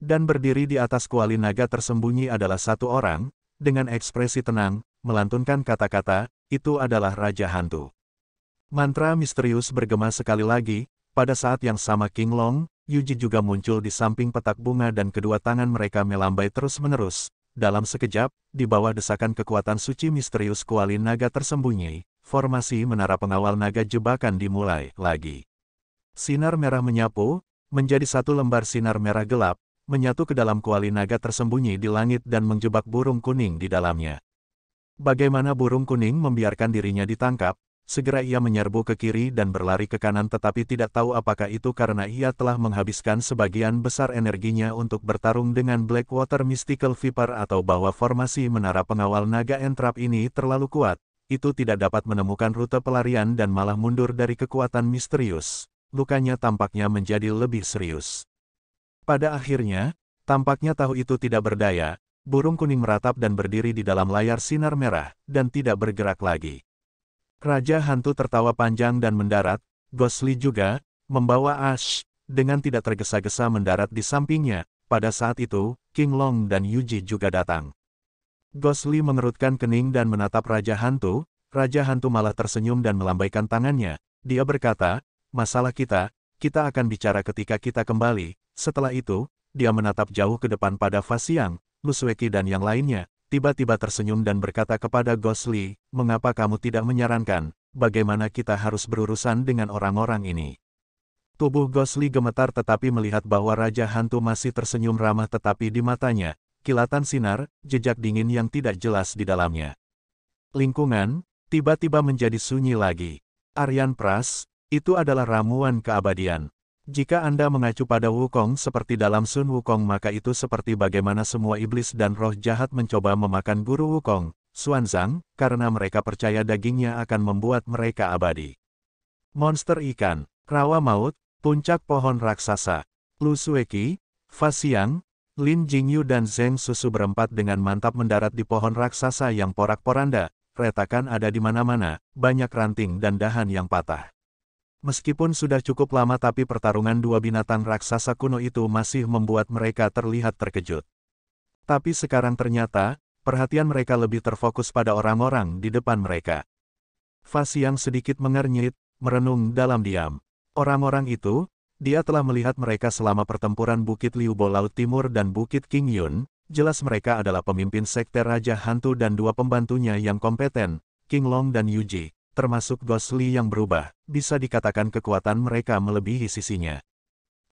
Dan berdiri di atas kuali naga tersembunyi adalah satu orang, dengan ekspresi tenang, melantunkan kata-kata, itu adalah Raja Hantu. Mantra misterius bergema sekali lagi, pada saat yang sama King Long, Yuji juga muncul di samping petak bunga dan kedua tangan mereka melambai terus-menerus, dalam sekejap, di bawah desakan kekuatan suci misterius kuali naga tersembunyi, formasi menara pengawal naga jebakan dimulai lagi. Sinar merah menyapu, menjadi satu lembar sinar merah gelap, menyatu ke dalam kuali naga tersembunyi di langit dan menjebak burung kuning di dalamnya. Bagaimana burung kuning membiarkan dirinya ditangkap, segera ia menyerbu ke kiri dan berlari ke kanan tetapi tidak tahu apakah itu karena ia telah menghabiskan sebagian besar energinya untuk bertarung dengan Blackwater Mystical Viper atau bahwa formasi menara pengawal naga entrap ini terlalu kuat, itu tidak dapat menemukan rute pelarian dan malah mundur dari kekuatan misterius. Lukanya tampaknya menjadi lebih serius. Pada akhirnya, tampaknya tahu itu tidak berdaya, burung kuning meratap dan berdiri di dalam layar sinar merah, dan tidak bergerak lagi. Raja hantu tertawa panjang dan mendarat, Gosli juga, membawa Ash, dengan tidak tergesa-gesa mendarat di sampingnya. Pada saat itu, King Long dan Yuji juga datang. Gosli mengerutkan kening dan menatap Raja Hantu, Raja Hantu malah tersenyum dan melambaikan tangannya. Dia berkata, masalah kita, kita akan bicara ketika kita kembali. Setelah itu, dia menatap jauh ke depan pada Fasiang, Lusweki dan yang lainnya, tiba-tiba tersenyum dan berkata kepada Gosli, mengapa kamu tidak menyarankan, bagaimana kita harus berurusan dengan orang-orang ini? Tubuh Gosli gemetar tetapi melihat bahwa Raja Hantu masih tersenyum ramah tetapi di matanya, kilatan sinar, jejak dingin yang tidak jelas di dalamnya. Lingkungan, tiba-tiba menjadi sunyi lagi. Aryan Pras, itu adalah ramuan keabadian. Jika Anda mengacu pada Wukong seperti dalam Sun Wukong maka itu seperti bagaimana semua iblis dan roh jahat mencoba memakan guru Wukong, Xuanzang, karena mereka percaya dagingnya akan membuat mereka abadi. Monster ikan, rawa maut, puncak pohon raksasa, Lu Sueki, Fasiang, Lin Jingyu dan Zeng Susu berempat dengan mantap mendarat di pohon raksasa yang porak-poranda, retakan ada di mana-mana, banyak ranting dan dahan yang patah. Meskipun sudah cukup lama tapi pertarungan dua binatang raksasa kuno itu masih membuat mereka terlihat terkejut. Tapi sekarang ternyata, perhatian mereka lebih terfokus pada orang-orang di depan mereka. Fasi yang sedikit mengernyit, merenung dalam diam. Orang-orang itu, dia telah melihat mereka selama pertempuran Bukit Liubo Laut Timur dan Bukit King Yun, jelas mereka adalah pemimpin sekte Raja Hantu dan dua pembantunya yang kompeten, King Long dan Yuji, termasuk Gosli yang berubah, bisa dikatakan kekuatan mereka melebihi sisinya.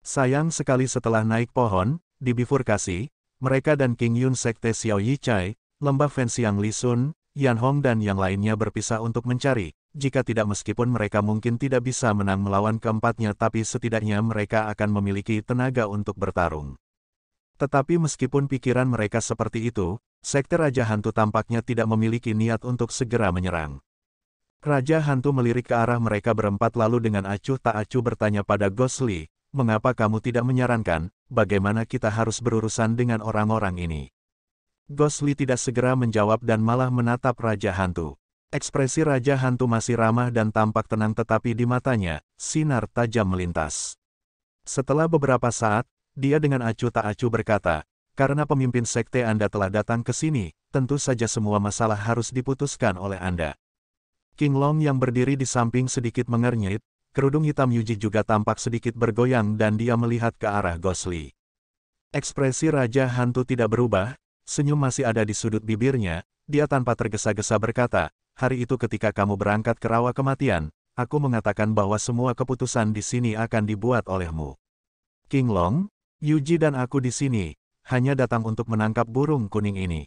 Sayang sekali setelah naik pohon, di bifurkasi, mereka dan King Yun Sekte Xiao Yi Chai, Lembah Fensiang Li Sun, Yan Hong dan yang lainnya berpisah untuk mencari, jika tidak meskipun mereka mungkin tidak bisa menang melawan keempatnya tapi setidaknya mereka akan memiliki tenaga untuk bertarung. Tetapi meskipun pikiran mereka seperti itu, sekte Raja Hantu tampaknya tidak memiliki niat untuk segera menyerang. Raja Hantu melirik ke arah mereka berempat lalu dengan acuh tak acuh bertanya pada Gosli, mengapa kamu tidak menyarankan, bagaimana kita harus berurusan dengan orang-orang ini? Gosli tidak segera menjawab dan malah menatap Raja Hantu. Ekspresi Raja Hantu masih ramah dan tampak tenang tetapi di matanya, sinar tajam melintas. Setelah beberapa saat, dia dengan acuh tak acuh berkata, karena pemimpin sekte Anda telah datang ke sini, tentu saja semua masalah harus diputuskan oleh Anda. King Long yang berdiri di samping sedikit mengernyit, kerudung hitam Yuji juga tampak sedikit bergoyang dan dia melihat ke arah Gosli. Ekspresi Raja Hantu tidak berubah, senyum masih ada di sudut bibirnya, dia tanpa tergesa-gesa berkata, Hari itu ketika kamu berangkat ke rawa kematian, aku mengatakan bahwa semua keputusan di sini akan dibuat olehmu. King Long, Yuji dan aku di sini, hanya datang untuk menangkap burung kuning ini.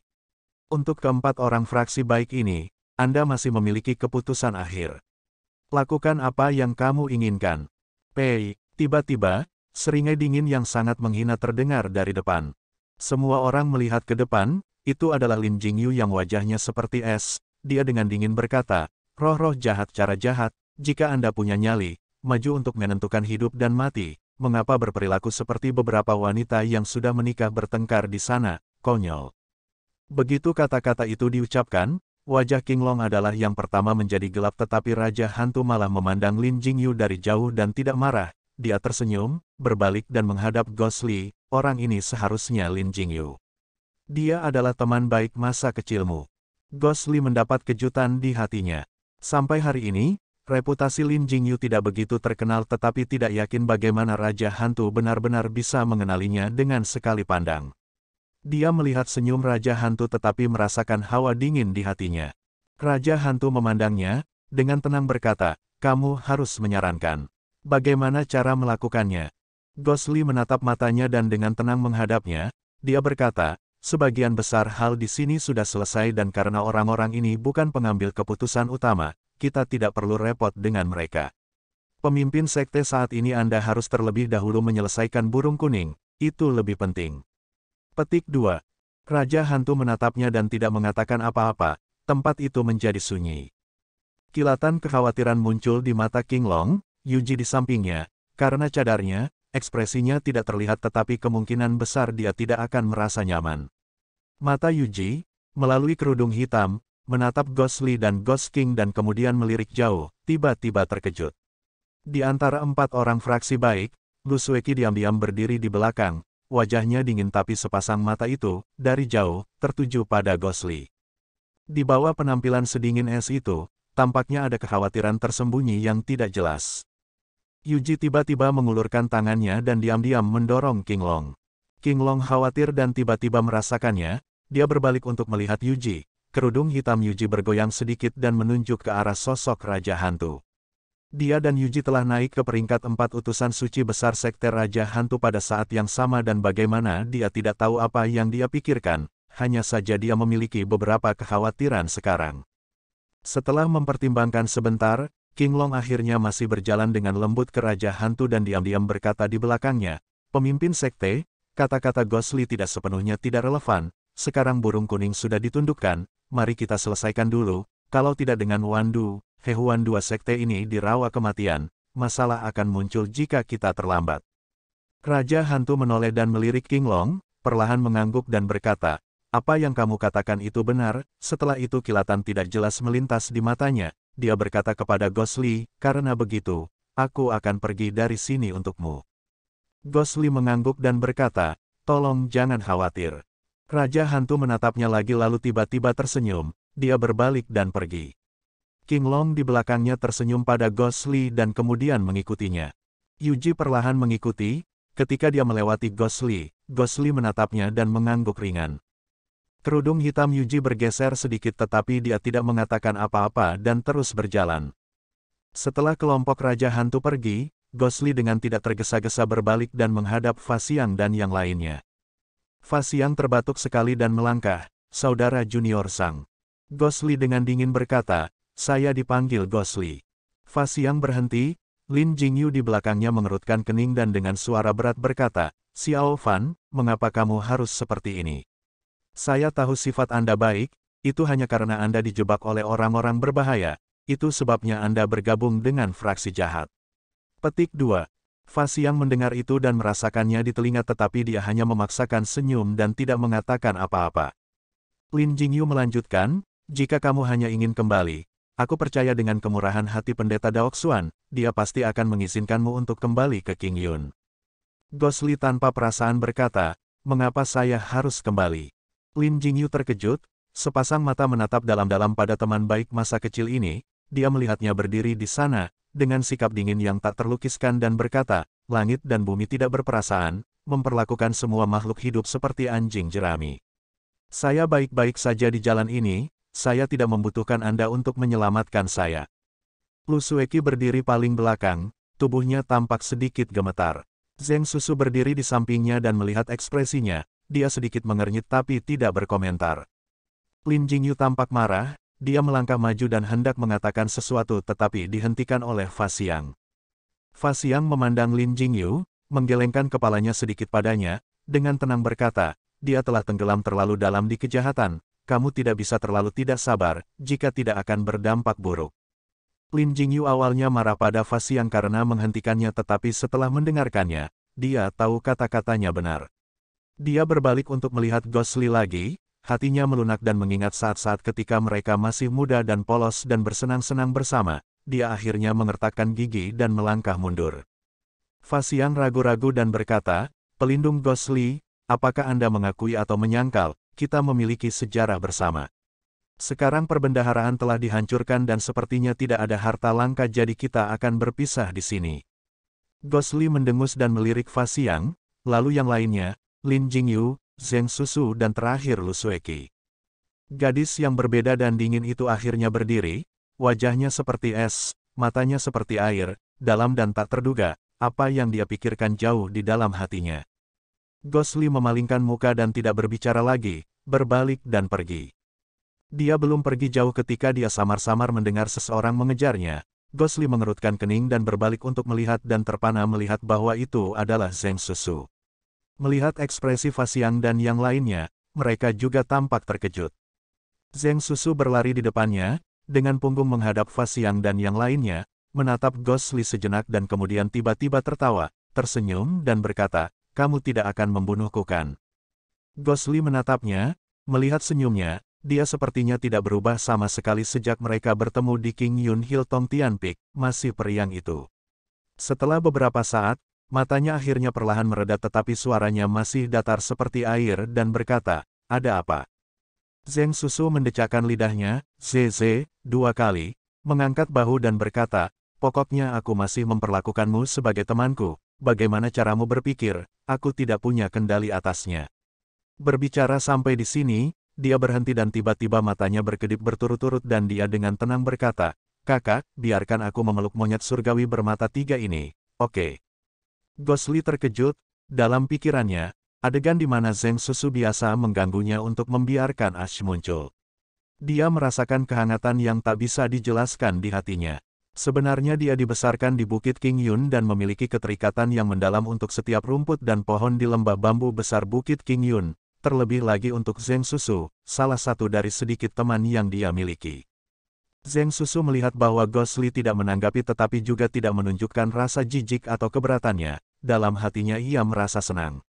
Untuk keempat orang fraksi baik ini, Anda masih memiliki keputusan akhir. Lakukan apa yang kamu inginkan. Pei, tiba-tiba, seringai dingin yang sangat menghina terdengar dari depan. Semua orang melihat ke depan, itu adalah Lin Jingyu yang wajahnya seperti es, dia dengan dingin berkata, roh-roh jahat cara jahat, jika Anda punya nyali, maju untuk menentukan hidup dan mati, mengapa berperilaku seperti beberapa wanita yang sudah menikah bertengkar di sana, konyol. Begitu kata-kata itu diucapkan, wajah King Long adalah yang pertama menjadi gelap tetapi Raja Hantu malah memandang Lin Jingyu dari jauh dan tidak marah, dia tersenyum, berbalik dan menghadap Gosli, orang ini seharusnya Lin Jingyu. Dia adalah teman baik masa kecilmu. Gosli mendapat kejutan di hatinya. Sampai hari ini, reputasi Lin Jingyu tidak begitu terkenal tetapi tidak yakin bagaimana Raja Hantu benar-benar bisa mengenalinya dengan sekali pandang. Dia melihat senyum Raja Hantu tetapi merasakan hawa dingin di hatinya. Raja Hantu memandangnya, dengan tenang berkata, kamu harus menyarankan. Bagaimana cara melakukannya? Gosli menatap matanya dan dengan tenang menghadapnya, dia berkata, Sebagian besar hal di sini sudah selesai dan karena orang-orang ini bukan pengambil keputusan utama, kita tidak perlu repot dengan mereka. Pemimpin sekte saat ini Anda harus terlebih dahulu menyelesaikan burung kuning, itu lebih penting. Petik 2. Raja hantu menatapnya dan tidak mengatakan apa-apa, tempat itu menjadi sunyi. Kilatan kekhawatiran muncul di mata King Long, Yuji di sampingnya, karena cadarnya, ekspresinya tidak terlihat tetapi kemungkinan besar dia tidak akan merasa nyaman. Mata Yuji, melalui kerudung hitam, menatap Ghost dan Ghost King dan kemudian melirik jauh, tiba-tiba terkejut. Di antara empat orang fraksi baik, Lusueki diam-diam berdiri di belakang, wajahnya dingin tapi sepasang mata itu, dari jauh, tertuju pada Ghost Di bawah penampilan sedingin es itu, tampaknya ada kekhawatiran tersembunyi yang tidak jelas. Yuji tiba-tiba mengulurkan tangannya dan diam-diam mendorong King Long. King Long khawatir dan tiba-tiba merasakannya, dia berbalik untuk melihat Yuji. Kerudung hitam Yuji bergoyang sedikit dan menunjuk ke arah sosok Raja Hantu. Dia dan Yuji telah naik ke peringkat empat utusan suci besar Sekte Raja Hantu pada saat yang sama dan bagaimana dia tidak tahu apa yang dia pikirkan, hanya saja dia memiliki beberapa kekhawatiran sekarang. Setelah mempertimbangkan sebentar, King Long akhirnya masih berjalan dengan lembut ke Raja Hantu dan diam-diam berkata di belakangnya, Pemimpin Sekte, kata-kata Gosli tidak sepenuhnya tidak relevan, sekarang burung kuning sudah ditundukkan, mari kita selesaikan dulu, kalau tidak dengan Wandu, hewan dua sekte ini dirawa kematian, masalah akan muncul jika kita terlambat. Raja Hantu menoleh dan melirik King Long, perlahan mengangguk dan berkata, apa yang kamu katakan itu benar, setelah itu kilatan tidak jelas melintas di matanya, dia berkata kepada Gosli, karena begitu, aku akan pergi dari sini untukmu. Gosli mengangguk dan berkata, tolong jangan khawatir. Raja hantu menatapnya lagi lalu tiba-tiba tersenyum, dia berbalik dan pergi. King Long di belakangnya tersenyum pada Gosli dan kemudian mengikutinya. Yuji perlahan mengikuti, ketika dia melewati Gosli, Gosli menatapnya dan mengangguk ringan. Kerudung hitam Yuji bergeser sedikit tetapi dia tidak mengatakan apa-apa dan terus berjalan. Setelah kelompok Raja Hantu pergi, Gosli dengan tidak tergesa-gesa berbalik dan menghadap Fasiang dan yang lainnya. Fasiang terbatuk sekali dan melangkah, saudara junior Sang. Gosli dengan dingin berkata, saya dipanggil Gosli. Fasiang berhenti, Lin Jingyu di belakangnya mengerutkan kening dan dengan suara berat berkata, Xiao Fan, mengapa kamu harus seperti ini? Saya tahu sifat Anda baik, itu hanya karena Anda dijebak oleh orang-orang berbahaya, itu sebabnya Anda bergabung dengan fraksi jahat. Petik 2. Fasiang mendengar itu dan merasakannya di telinga tetapi dia hanya memaksakan senyum dan tidak mengatakan apa-apa. Lin Jingyu melanjutkan, jika kamu hanya ingin kembali, aku percaya dengan kemurahan hati pendeta Daoksuan, dia pasti akan mengizinkanmu untuk kembali ke King Yun. Gosli tanpa perasaan berkata, mengapa saya harus kembali? Lin Jingyu terkejut, sepasang mata menatap dalam-dalam pada teman baik masa kecil ini, dia melihatnya berdiri di sana, dengan sikap dingin yang tak terlukiskan dan berkata, langit dan bumi tidak berperasaan, memperlakukan semua makhluk hidup seperti anjing jerami. Saya baik-baik saja di jalan ini, saya tidak membutuhkan Anda untuk menyelamatkan saya. Lu Sueki berdiri paling belakang, tubuhnya tampak sedikit gemetar. Zeng Susu berdiri di sampingnya dan melihat ekspresinya, dia sedikit mengernyit tapi tidak berkomentar. Lin Jingyu tampak marah, dia melangkah maju dan hendak mengatakan sesuatu tetapi dihentikan oleh Fa Xiang. Fa Xiang memandang Lin Jingyu, menggelengkan kepalanya sedikit padanya, dengan tenang berkata, dia telah tenggelam terlalu dalam di kejahatan, kamu tidak bisa terlalu tidak sabar, jika tidak akan berdampak buruk. Lin Jingyu awalnya marah pada Fa Xiang karena menghentikannya tetapi setelah mendengarkannya, dia tahu kata-katanya benar. Dia berbalik untuk melihat Gosli lagi, hatinya melunak dan mengingat saat-saat ketika mereka masih muda dan polos dan bersenang-senang bersama, dia akhirnya mengertakkan gigi dan melangkah mundur. Fasiang ragu-ragu dan berkata, Pelindung Gosli, apakah Anda mengakui atau menyangkal, kita memiliki sejarah bersama. Sekarang perbendaharaan telah dihancurkan dan sepertinya tidak ada harta langka jadi kita akan berpisah di sini. Gosli mendengus dan melirik Fasiang, lalu yang lainnya, Lin Jingyu, Zeng Susu dan terakhir Lu Sueki. Gadis yang berbeda dan dingin itu akhirnya berdiri, wajahnya seperti es, matanya seperti air, dalam dan tak terduga, apa yang dia pikirkan jauh di dalam hatinya. Gosli memalingkan muka dan tidak berbicara lagi, berbalik dan pergi. Dia belum pergi jauh ketika dia samar-samar mendengar seseorang mengejarnya, Gosli mengerutkan kening dan berbalik untuk melihat dan terpana melihat bahwa itu adalah Zeng Susu. Melihat ekspresi Fasiang dan yang lainnya, mereka juga tampak terkejut. Zeng Susu berlari di depannya, dengan punggung menghadap Fasiang dan yang lainnya, menatap Ghost sejenak dan kemudian tiba-tiba tertawa, tersenyum dan berkata, kamu tidak akan membunuhku kan? Ghost menatapnya, melihat senyumnya, dia sepertinya tidak berubah sama sekali sejak mereka bertemu di King Yun Hill Tong Tian Peak, masih periang itu. Setelah beberapa saat, Matanya akhirnya perlahan meredah tetapi suaranya masih datar seperti air dan berkata, ada apa? Zeng Susu mendecakkan lidahnya, ZZ, dua kali, mengangkat bahu dan berkata, pokoknya aku masih memperlakukanmu sebagai temanku, bagaimana caramu berpikir, aku tidak punya kendali atasnya. Berbicara sampai di sini, dia berhenti dan tiba-tiba matanya berkedip berturut-turut dan dia dengan tenang berkata, kakak, biarkan aku memeluk monyet surgawi bermata tiga ini, oke. Okay. Gosli terkejut, dalam pikirannya, adegan di mana Zeng Susu biasa mengganggunya untuk membiarkan Ash muncul. Dia merasakan kehangatan yang tak bisa dijelaskan di hatinya. Sebenarnya dia dibesarkan di Bukit King Yun dan memiliki keterikatan yang mendalam untuk setiap rumput dan pohon di lembah bambu besar Bukit King Yun, terlebih lagi untuk Zeng Susu, salah satu dari sedikit teman yang dia miliki. Zeng Susu melihat bahwa Gosli tidak menanggapi tetapi juga tidak menunjukkan rasa jijik atau keberatannya, dalam hatinya ia merasa senang.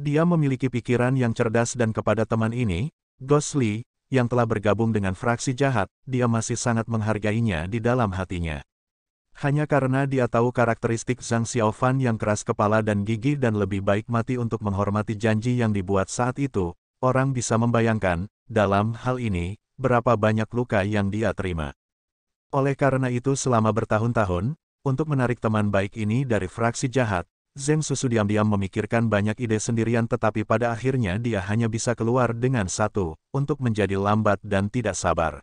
Dia memiliki pikiran yang cerdas dan kepada teman ini, Gosli, yang telah bergabung dengan fraksi jahat, dia masih sangat menghargainya di dalam hatinya. Hanya karena dia tahu karakteristik Zhang Xiaofan yang keras kepala dan gigih dan lebih baik mati untuk menghormati janji yang dibuat saat itu, orang bisa membayangkan, dalam hal ini, berapa banyak luka yang dia terima. Oleh karena itu selama bertahun-tahun, untuk menarik teman baik ini dari fraksi jahat, Zeng Susu diam-diam memikirkan banyak ide sendirian tetapi pada akhirnya dia hanya bisa keluar dengan satu, untuk menjadi lambat dan tidak sabar.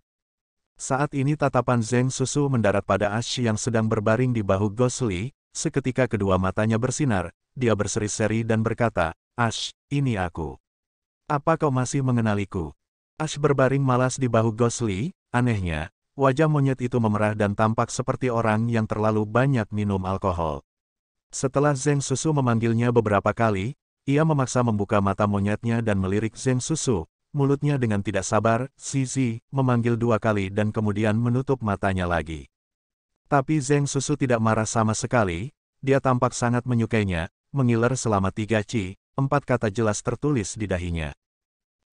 Saat ini tatapan Zeng Susu mendarat pada Ash yang sedang berbaring di bahu Gosli, seketika kedua matanya bersinar, dia berseri-seri dan berkata, Ash, ini aku. Apa kau masih mengenaliku? Ash berbaring malas di bahu Gosli, anehnya, wajah monyet itu memerah dan tampak seperti orang yang terlalu banyak minum alkohol. Setelah Zeng Susu memanggilnya beberapa kali, ia memaksa membuka mata monyetnya dan melirik Zeng Susu. Mulutnya dengan tidak sabar, Sisi memanggil dua kali dan kemudian menutup matanya lagi. Tapi Zeng Susu tidak marah sama sekali, dia tampak sangat menyukainya, mengiler selama tiga ci, empat kata jelas tertulis di dahinya.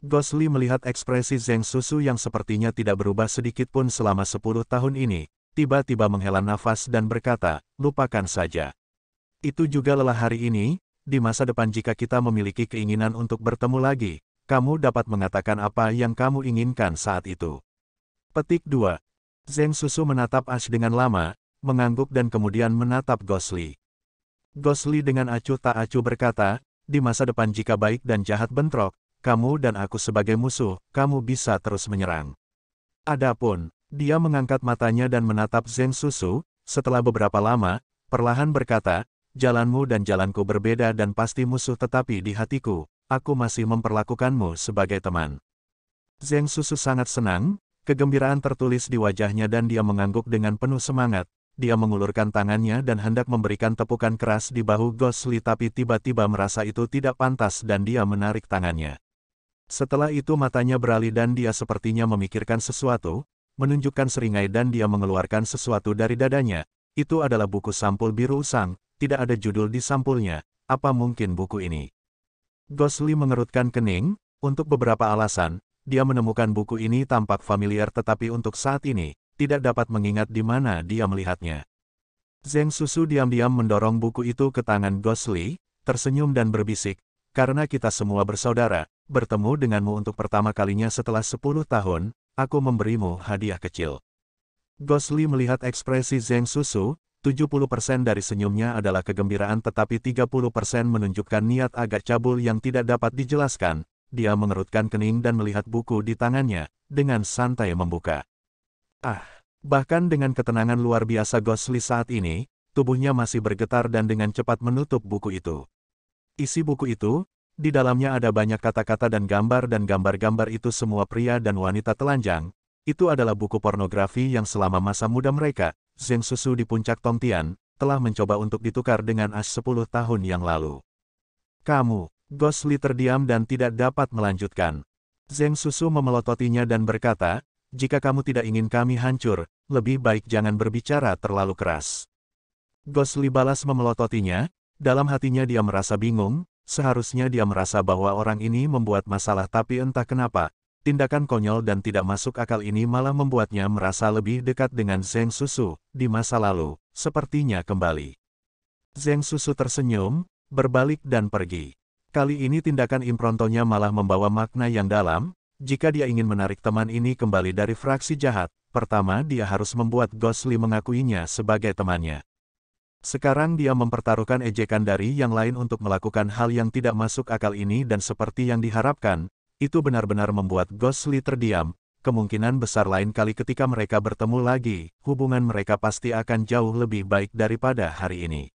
Gosli melihat ekspresi Zeng Susu yang sepertinya tidak berubah sedikit pun selama 10 tahun ini, tiba-tiba menghela nafas dan berkata, lupakan saja. Itu juga lelah hari ini, di masa depan jika kita memiliki keinginan untuk bertemu lagi, kamu dapat mengatakan apa yang kamu inginkan saat itu. Petik 2. Zeng Susu menatap Ash dengan lama, mengangguk dan kemudian menatap Gosli. Gosli dengan acuh tak acuh berkata, di masa depan jika baik dan jahat bentrok, kamu dan aku sebagai musuh, kamu bisa terus menyerang. Adapun, dia mengangkat matanya dan menatap Zeng Susu, setelah beberapa lama, perlahan berkata, jalanmu dan jalanku berbeda dan pasti musuh tetapi di hatiku, aku masih memperlakukanmu sebagai teman. Zeng Susu sangat senang, kegembiraan tertulis di wajahnya dan dia mengangguk dengan penuh semangat. Dia mengulurkan tangannya dan hendak memberikan tepukan keras di bahu Gosli tapi tiba-tiba merasa itu tidak pantas dan dia menarik tangannya. Setelah itu matanya beralih dan dia sepertinya memikirkan sesuatu, menunjukkan seringai dan dia mengeluarkan sesuatu dari dadanya. Itu adalah buku sampul biru usang, tidak ada judul di sampulnya, apa mungkin buku ini? Gosli mengerutkan kening, untuk beberapa alasan, dia menemukan buku ini tampak familiar tetapi untuk saat ini, tidak dapat mengingat di mana dia melihatnya. Zeng Susu diam-diam mendorong buku itu ke tangan Gosli, tersenyum dan berbisik, karena kita semua bersaudara, bertemu denganmu untuk pertama kalinya setelah 10 tahun, aku memberimu hadiah kecil. Gosli melihat ekspresi Zeng Susu, 70% dari senyumnya adalah kegembiraan tetapi 30% menunjukkan niat agak cabul yang tidak dapat dijelaskan. Dia mengerutkan kening dan melihat buku di tangannya, dengan santai membuka. Ah, bahkan dengan ketenangan luar biasa Gosli saat ini, tubuhnya masih bergetar dan dengan cepat menutup buku itu. Isi buku itu, di dalamnya ada banyak kata-kata dan gambar dan gambar-gambar itu semua pria dan wanita telanjang. Itu adalah buku pornografi yang selama masa muda mereka, Zeng Susu di puncak Tongtian, telah mencoba untuk ditukar dengan Ash 10 tahun yang lalu. Kamu, Gosli terdiam dan tidak dapat melanjutkan. Zeng Susu memelototinya dan berkata, jika kamu tidak ingin kami hancur, lebih baik jangan berbicara terlalu keras. Gosli balas memelototinya, dalam hatinya dia merasa bingung, seharusnya dia merasa bahwa orang ini membuat masalah tapi entah kenapa, tindakan konyol dan tidak masuk akal ini malah membuatnya merasa lebih dekat dengan Zeng Susu, di masa lalu, sepertinya kembali. Zeng Susu tersenyum, berbalik dan pergi. Kali ini tindakan improntonya malah membawa makna yang dalam, jika dia ingin menarik teman ini kembali dari fraksi jahat, pertama dia harus membuat Gosli mengakuinya sebagai temannya. Sekarang dia mempertaruhkan ejekan dari yang lain untuk melakukan hal yang tidak masuk akal ini dan seperti yang diharapkan, itu benar-benar membuat Ghostly terdiam, kemungkinan besar lain kali ketika mereka bertemu lagi, hubungan mereka pasti akan jauh lebih baik daripada hari ini.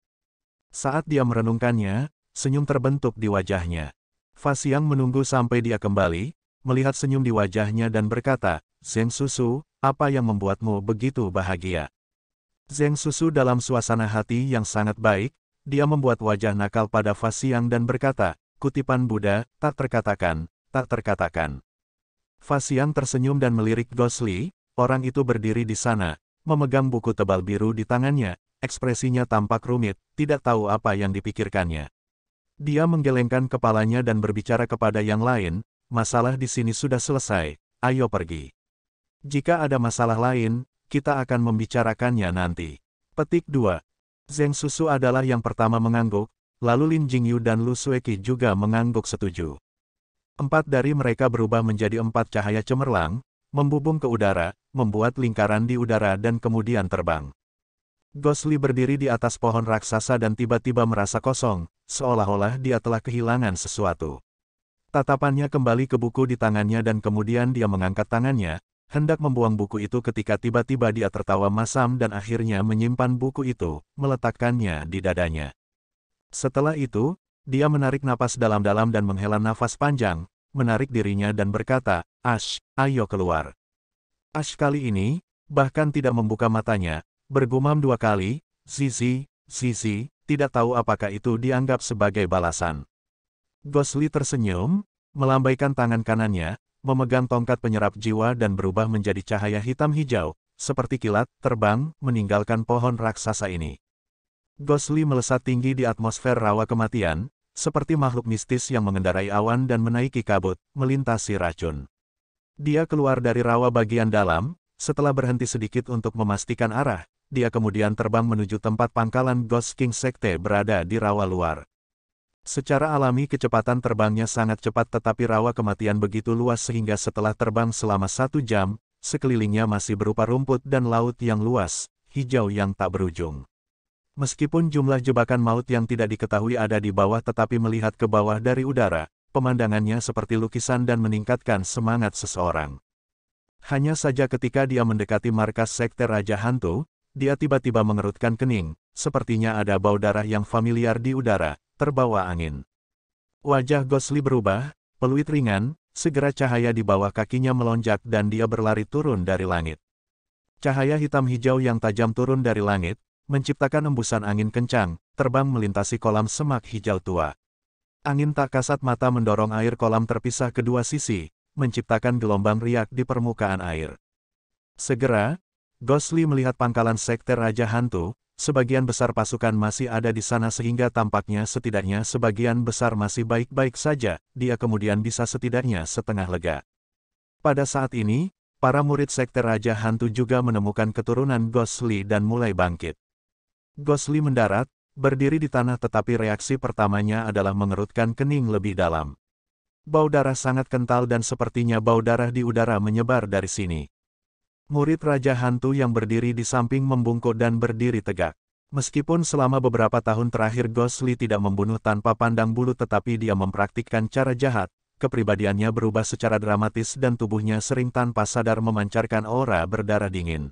Saat dia merenungkannya, senyum terbentuk di wajahnya. Fasiang menunggu sampai dia kembali, melihat senyum di wajahnya dan berkata, Zeng Susu, apa yang membuatmu begitu bahagia? Zeng Susu dalam suasana hati yang sangat baik, dia membuat wajah nakal pada Fasiang dan berkata, kutipan Buddha, tak terkatakan, tak terkatakan. Fasiang tersenyum dan melirik Gosli, orang itu berdiri di sana, memegang buku tebal biru di tangannya, ekspresinya tampak rumit, tidak tahu apa yang dipikirkannya. Dia menggelengkan kepalanya dan berbicara kepada yang lain, masalah di sini sudah selesai, ayo pergi. Jika ada masalah lain, kita akan membicarakannya nanti. Petik 2. Zeng Susu adalah yang pertama mengangguk, lalu Lin Jingyu dan Lu Sueki juga mengangguk setuju. Empat dari mereka berubah menjadi empat cahaya cemerlang, membubung ke udara, membuat lingkaran di udara dan kemudian terbang. Gosli berdiri di atas pohon raksasa dan tiba-tiba merasa kosong, seolah-olah dia telah kehilangan sesuatu. Tatapannya kembali ke buku di tangannya dan kemudian dia mengangkat tangannya, hendak membuang buku itu ketika tiba-tiba dia tertawa masam dan akhirnya menyimpan buku itu, meletakkannya di dadanya. Setelah itu, dia menarik napas dalam-dalam dan menghela nafas panjang, menarik dirinya dan berkata, Ash, ayo keluar. Ash kali ini, bahkan tidak membuka matanya, bergumam dua kali, Zizi, Zizi, tidak tahu apakah itu dianggap sebagai balasan. Gosli tersenyum, melambaikan tangan kanannya, memegang tongkat penyerap jiwa dan berubah menjadi cahaya hitam hijau, seperti kilat, terbang, meninggalkan pohon raksasa ini. Gosli melesat tinggi di atmosfer rawa kematian, seperti makhluk mistis yang mengendarai awan dan menaiki kabut, melintasi racun. Dia keluar dari rawa bagian dalam, setelah berhenti sedikit untuk memastikan arah, dia kemudian terbang menuju tempat pangkalan Ghost King Sekte berada di rawa luar. Secara alami kecepatan terbangnya sangat cepat tetapi rawa kematian begitu luas sehingga setelah terbang selama satu jam, sekelilingnya masih berupa rumput dan laut yang luas, hijau yang tak berujung. Meskipun jumlah jebakan maut yang tidak diketahui ada di bawah tetapi melihat ke bawah dari udara, pemandangannya seperti lukisan dan meningkatkan semangat seseorang. Hanya saja ketika dia mendekati markas sekte Raja Hantu, dia tiba-tiba mengerutkan kening, sepertinya ada bau darah yang familiar di udara, terbawa angin. Wajah Gosli berubah, peluit ringan, segera cahaya di bawah kakinya melonjak dan dia berlari turun dari langit. Cahaya hitam hijau yang tajam turun dari langit, menciptakan embusan angin kencang, terbang melintasi kolam semak hijau tua. Angin tak kasat mata mendorong air kolam terpisah kedua sisi, menciptakan gelombang riak di permukaan air. Segera, Gosli melihat pangkalan sekte Raja Hantu, sebagian besar pasukan masih ada di sana sehingga tampaknya setidaknya sebagian besar masih baik-baik saja, dia kemudian bisa setidaknya setengah lega. Pada saat ini, para murid sekte Raja Hantu juga menemukan keturunan Gosli dan mulai bangkit. Gosli mendarat, berdiri di tanah tetapi reaksi pertamanya adalah mengerutkan kening lebih dalam. Bau darah sangat kental dan sepertinya bau darah di udara menyebar dari sini. Murid Raja Hantu yang berdiri di samping membungkuk dan berdiri tegak. Meskipun selama beberapa tahun terakhir Gosli tidak membunuh tanpa pandang bulu tetapi dia mempraktikkan cara jahat, kepribadiannya berubah secara dramatis dan tubuhnya sering tanpa sadar memancarkan aura berdarah dingin.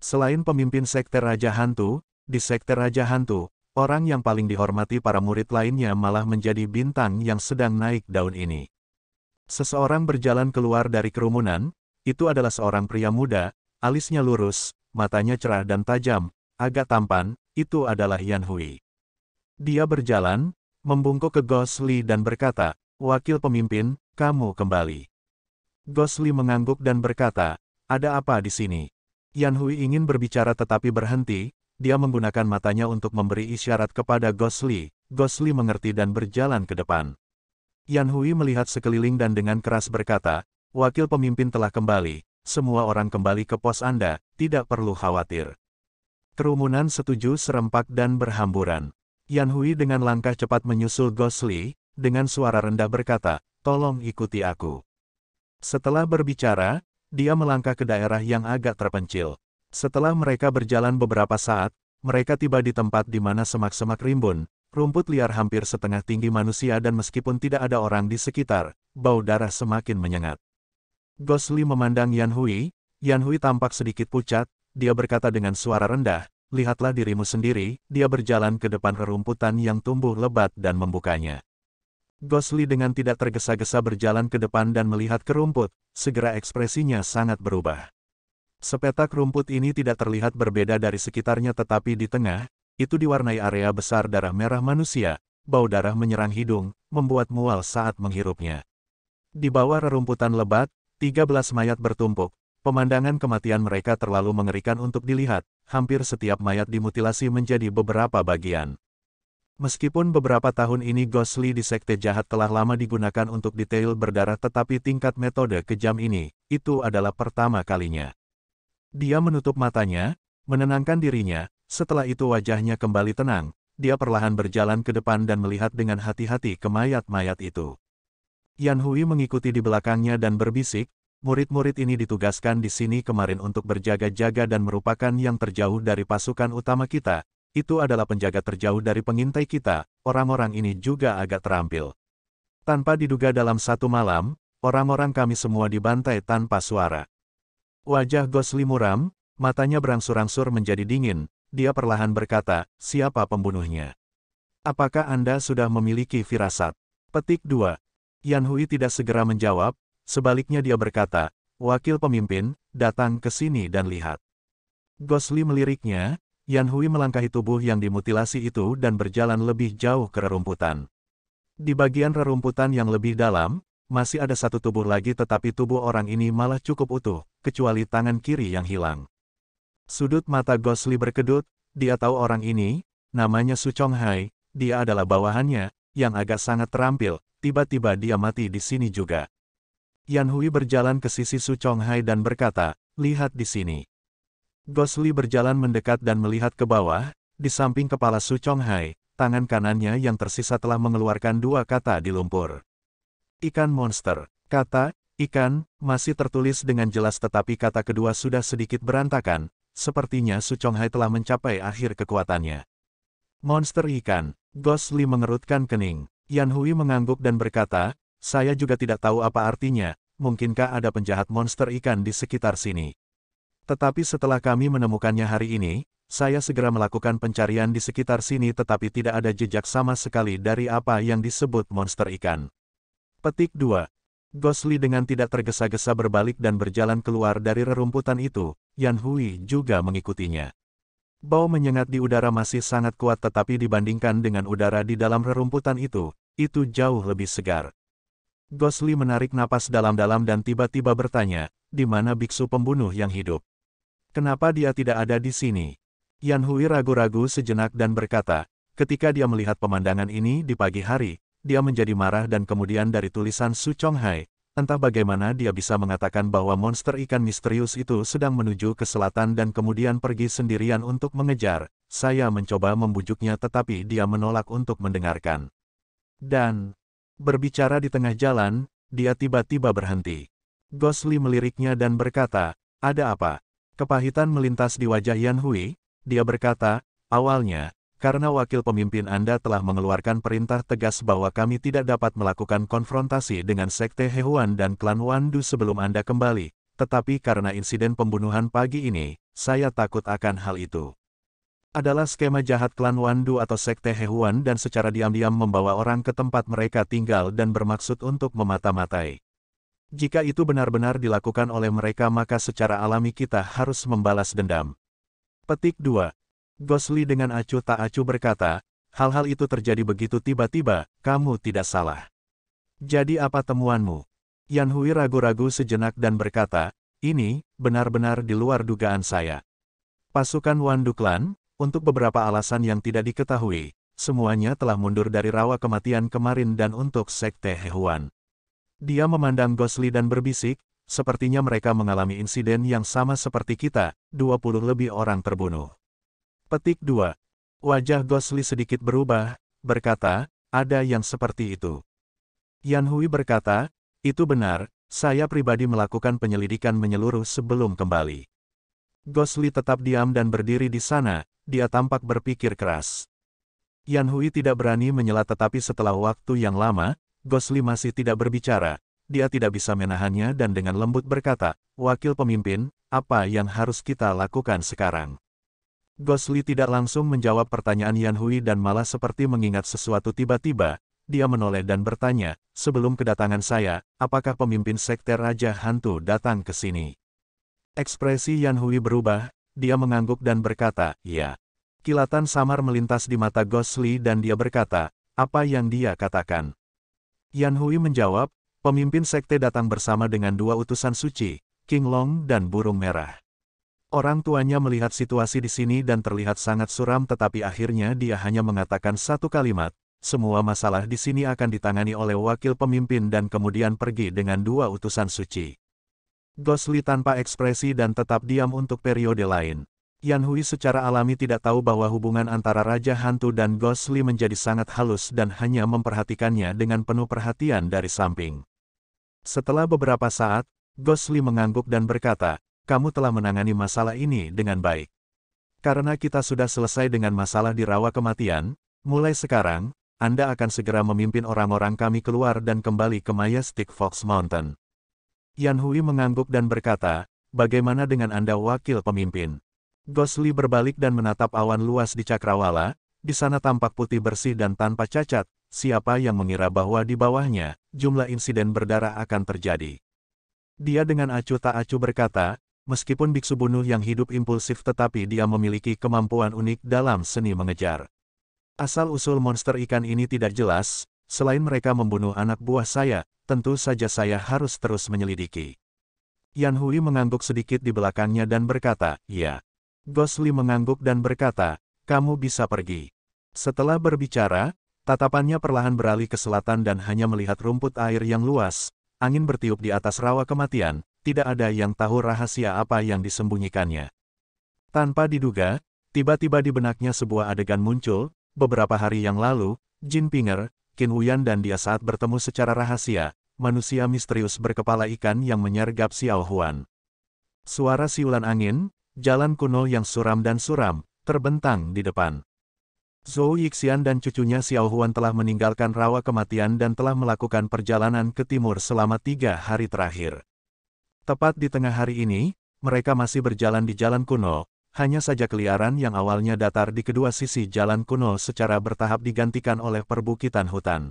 Selain pemimpin Sekte Raja Hantu, di Sekte Raja Hantu, orang yang paling dihormati para murid lainnya malah menjadi bintang yang sedang naik daun ini. Seseorang berjalan keluar dari kerumunan, itu adalah seorang pria muda, alisnya lurus, matanya cerah dan tajam, agak tampan, itu adalah Yan Hui. Dia berjalan, membungkuk ke Gosli dan berkata, Wakil pemimpin, kamu kembali. Gosli mengangguk dan berkata, ada apa di sini? Yan Hui ingin berbicara tetapi berhenti, dia menggunakan matanya untuk memberi isyarat kepada Gosli. Gosli mengerti dan berjalan ke depan. Yan Hui melihat sekeliling dan dengan keras berkata, Wakil pemimpin telah kembali, semua orang kembali ke pos Anda, tidak perlu khawatir. Kerumunan setuju serempak dan berhamburan. Yan Hui dengan langkah cepat menyusul Gosli, dengan suara rendah berkata, tolong ikuti aku. Setelah berbicara, dia melangkah ke daerah yang agak terpencil. Setelah mereka berjalan beberapa saat, mereka tiba di tempat di mana semak-semak rimbun, rumput liar hampir setengah tinggi manusia dan meskipun tidak ada orang di sekitar, bau darah semakin menyengat. Gosli memandang Yan Hui, Yan Hui tampak sedikit pucat, dia berkata dengan suara rendah, lihatlah dirimu sendiri, dia berjalan ke depan rerumputan yang tumbuh lebat dan membukanya. Gosli dengan tidak tergesa-gesa berjalan ke depan dan melihat kerumput. segera ekspresinya sangat berubah. Sepetak rumput ini tidak terlihat berbeda dari sekitarnya tetapi di tengah, itu diwarnai area besar darah merah manusia, bau darah menyerang hidung, membuat mual saat menghirupnya. Di bawah rerumputan lebat, 13 mayat bertumpuk. Pemandangan kematian mereka terlalu mengerikan untuk dilihat, hampir setiap mayat dimutilasi menjadi beberapa bagian. Meskipun beberapa tahun ini Ghost Lee di Sekte Jahat telah lama digunakan untuk detail berdarah tetapi tingkat metode kejam ini, itu adalah pertama kalinya. Dia menutup matanya, menenangkan dirinya, setelah itu wajahnya kembali tenang, dia perlahan berjalan ke depan dan melihat dengan hati-hati ke mayat-mayat itu. Yan Hui mengikuti di belakangnya dan berbisik, Murid-murid ini ditugaskan di sini kemarin untuk berjaga-jaga dan merupakan yang terjauh dari pasukan utama kita, itu adalah penjaga terjauh dari pengintai kita, orang-orang ini juga agak terampil. Tanpa diduga dalam satu malam, orang-orang kami semua dibantai tanpa suara. Wajah Gosli muram, matanya berangsur-angsur menjadi dingin, dia perlahan berkata, siapa pembunuhnya? Apakah Anda sudah memiliki firasat? Petik 2. Yan Hui tidak segera menjawab, Sebaliknya dia berkata, wakil pemimpin, datang ke sini dan lihat. Gosli meliriknya, Yan Hui melangkahi tubuh yang dimutilasi itu dan berjalan lebih jauh ke rerumputan. Di bagian rerumputan yang lebih dalam, masih ada satu tubuh lagi tetapi tubuh orang ini malah cukup utuh, kecuali tangan kiri yang hilang. Sudut mata Gosli berkedut, dia tahu orang ini, namanya Su Chong Hai, dia adalah bawahannya, yang agak sangat terampil, tiba-tiba dia mati di sini juga. Yan Hui berjalan ke sisi Su Chonghai dan berkata, lihat di sini. Gosli berjalan mendekat dan melihat ke bawah, di samping kepala Su Chonghai, tangan kanannya yang tersisa telah mengeluarkan dua kata di lumpur. Ikan monster, kata, ikan, masih tertulis dengan jelas tetapi kata kedua sudah sedikit berantakan, sepertinya Su Chonghai telah mencapai akhir kekuatannya. Monster ikan, Gosli mengerutkan kening, Yan Hui mengangguk dan berkata, saya juga tidak tahu apa artinya, mungkinkah ada penjahat monster ikan di sekitar sini. Tetapi setelah kami menemukannya hari ini, saya segera melakukan pencarian di sekitar sini tetapi tidak ada jejak sama sekali dari apa yang disebut monster ikan. Petik 2. Gosli dengan tidak tergesa-gesa berbalik dan berjalan keluar dari rerumputan itu, Yan Hui juga mengikutinya. Bau menyengat di udara masih sangat kuat tetapi dibandingkan dengan udara di dalam rerumputan itu, itu jauh lebih segar. Gosli menarik napas dalam-dalam dan tiba-tiba bertanya, di mana biksu pembunuh yang hidup? Kenapa dia tidak ada di sini? Yan Hui ragu-ragu sejenak dan berkata, ketika dia melihat pemandangan ini di pagi hari, dia menjadi marah dan kemudian dari tulisan Su Chonghai, Hai, entah bagaimana dia bisa mengatakan bahwa monster ikan misterius itu sedang menuju ke selatan dan kemudian pergi sendirian untuk mengejar, saya mencoba membujuknya tetapi dia menolak untuk mendengarkan. Dan, Berbicara di tengah jalan, dia tiba-tiba berhenti. Gosli meliriknya dan berkata, ada apa? Kepahitan melintas di wajah Yan Hui, dia berkata, awalnya, karena wakil pemimpin Anda telah mengeluarkan perintah tegas bahwa kami tidak dapat melakukan konfrontasi dengan Sekte Hewan dan klan Wandu sebelum Anda kembali, tetapi karena insiden pembunuhan pagi ini, saya takut akan hal itu adalah skema jahat klan Wandu atau sekte Hehuan dan secara diam-diam membawa orang ke tempat mereka tinggal dan bermaksud untuk memata-matai. Jika itu benar-benar dilakukan oleh mereka maka secara alami kita harus membalas dendam. Petik 2. Gosli dengan acuh tak acuh berkata, hal-hal itu terjadi begitu tiba-tiba, kamu tidak salah. Jadi apa temuanmu? Yan Hui ragu-ragu sejenak dan berkata, ini, benar-benar di luar dugaan saya. Pasukan Wandu Klan, untuk beberapa alasan yang tidak diketahui, semuanya telah mundur dari rawa kematian kemarin dan untuk Sekte Hewan. Dia memandang Gosli dan berbisik, sepertinya mereka mengalami insiden yang sama seperti kita, 20 lebih orang terbunuh. Petik 2. Wajah Gosli sedikit berubah, berkata, ada yang seperti itu. Yan Hui berkata, itu benar, saya pribadi melakukan penyelidikan menyeluruh sebelum kembali. Gosli tetap diam dan berdiri di sana, dia tampak berpikir keras. Yan Hui tidak berani menyela tetapi setelah waktu yang lama, Gosli masih tidak berbicara. Dia tidak bisa menahannya dan dengan lembut berkata, Wakil pemimpin, apa yang harus kita lakukan sekarang? Gosli tidak langsung menjawab pertanyaan Yan Hui dan malah seperti mengingat sesuatu tiba-tiba, dia menoleh dan bertanya, sebelum kedatangan saya, apakah pemimpin sekte Raja Hantu datang ke sini? Ekspresi Yan Hui berubah, dia mengangguk dan berkata, ya. Kilatan samar melintas di mata Gosli dan dia berkata, apa yang dia katakan? Yan Hui menjawab, pemimpin sekte datang bersama dengan dua utusan suci, King Long dan Burung Merah. Orang tuanya melihat situasi di sini dan terlihat sangat suram tetapi akhirnya dia hanya mengatakan satu kalimat, semua masalah di sini akan ditangani oleh wakil pemimpin dan kemudian pergi dengan dua utusan suci. Gosli tanpa ekspresi dan tetap diam untuk periode lain. Yan Hui secara alami tidak tahu bahwa hubungan antara Raja Hantu dan Gosli menjadi sangat halus dan hanya memperhatikannya dengan penuh perhatian dari samping. Setelah beberapa saat, Gosli mengangguk dan berkata, kamu telah menangani masalah ini dengan baik. Karena kita sudah selesai dengan masalah di rawa kematian, mulai sekarang, Anda akan segera memimpin orang-orang kami keluar dan kembali ke Majestic Fox Mountain. Yan Hui mengangguk dan berkata, bagaimana dengan Anda wakil pemimpin? Gosli berbalik dan menatap awan luas di Cakrawala, di sana tampak putih bersih dan tanpa cacat, siapa yang mengira bahwa di bawahnya, jumlah insiden berdarah akan terjadi. Dia dengan acuh tak acuh berkata, meskipun biksu bunuh yang hidup impulsif tetapi dia memiliki kemampuan unik dalam seni mengejar. Asal-usul monster ikan ini tidak jelas, Selain mereka membunuh anak buah saya, tentu saja saya harus terus menyelidiki. Yan Hui mengangguk sedikit di belakangnya dan berkata, ya. Gosli mengangguk dan berkata, kamu bisa pergi. Setelah berbicara, tatapannya perlahan beralih ke selatan dan hanya melihat rumput air yang luas, angin bertiup di atas rawa kematian, tidak ada yang tahu rahasia apa yang disembunyikannya. Tanpa diduga, tiba-tiba di benaknya sebuah adegan muncul, beberapa hari yang lalu, Jin Pinger, Qin Wuyan dan dia saat bertemu secara rahasia, manusia misterius berkepala ikan yang menyergap Xiao Huan. Suara siulan angin, jalan kuno yang suram dan suram, terbentang di depan. Zhou Yixian dan cucunya Xiao Huan telah meninggalkan rawa kematian dan telah melakukan perjalanan ke timur selama tiga hari terakhir. Tepat di tengah hari ini, mereka masih berjalan di jalan kuno, hanya saja keliaran yang awalnya datar di kedua sisi jalan kuno secara bertahap digantikan oleh perbukitan hutan.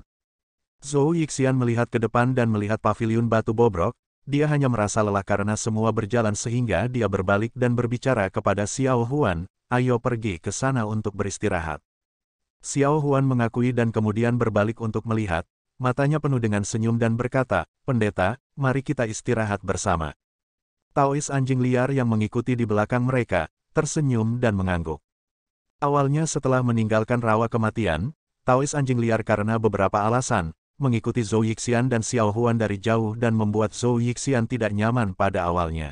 Zhou Yixian melihat ke depan dan melihat pavilion batu bobrok, dia hanya merasa lelah karena semua berjalan sehingga dia berbalik dan berbicara kepada Xiao Huan, ayo pergi ke sana untuk beristirahat. Xiao Huan mengakui dan kemudian berbalik untuk melihat, matanya penuh dengan senyum dan berkata, pendeta, mari kita istirahat bersama. Taois anjing liar yang mengikuti di belakang mereka, tersenyum dan mengangguk. Awalnya setelah meninggalkan rawa kematian, Taois anjing liar karena beberapa alasan, mengikuti Zhou Yixian dan Xiao Huan dari jauh dan membuat Zhou Yixian tidak nyaman pada awalnya.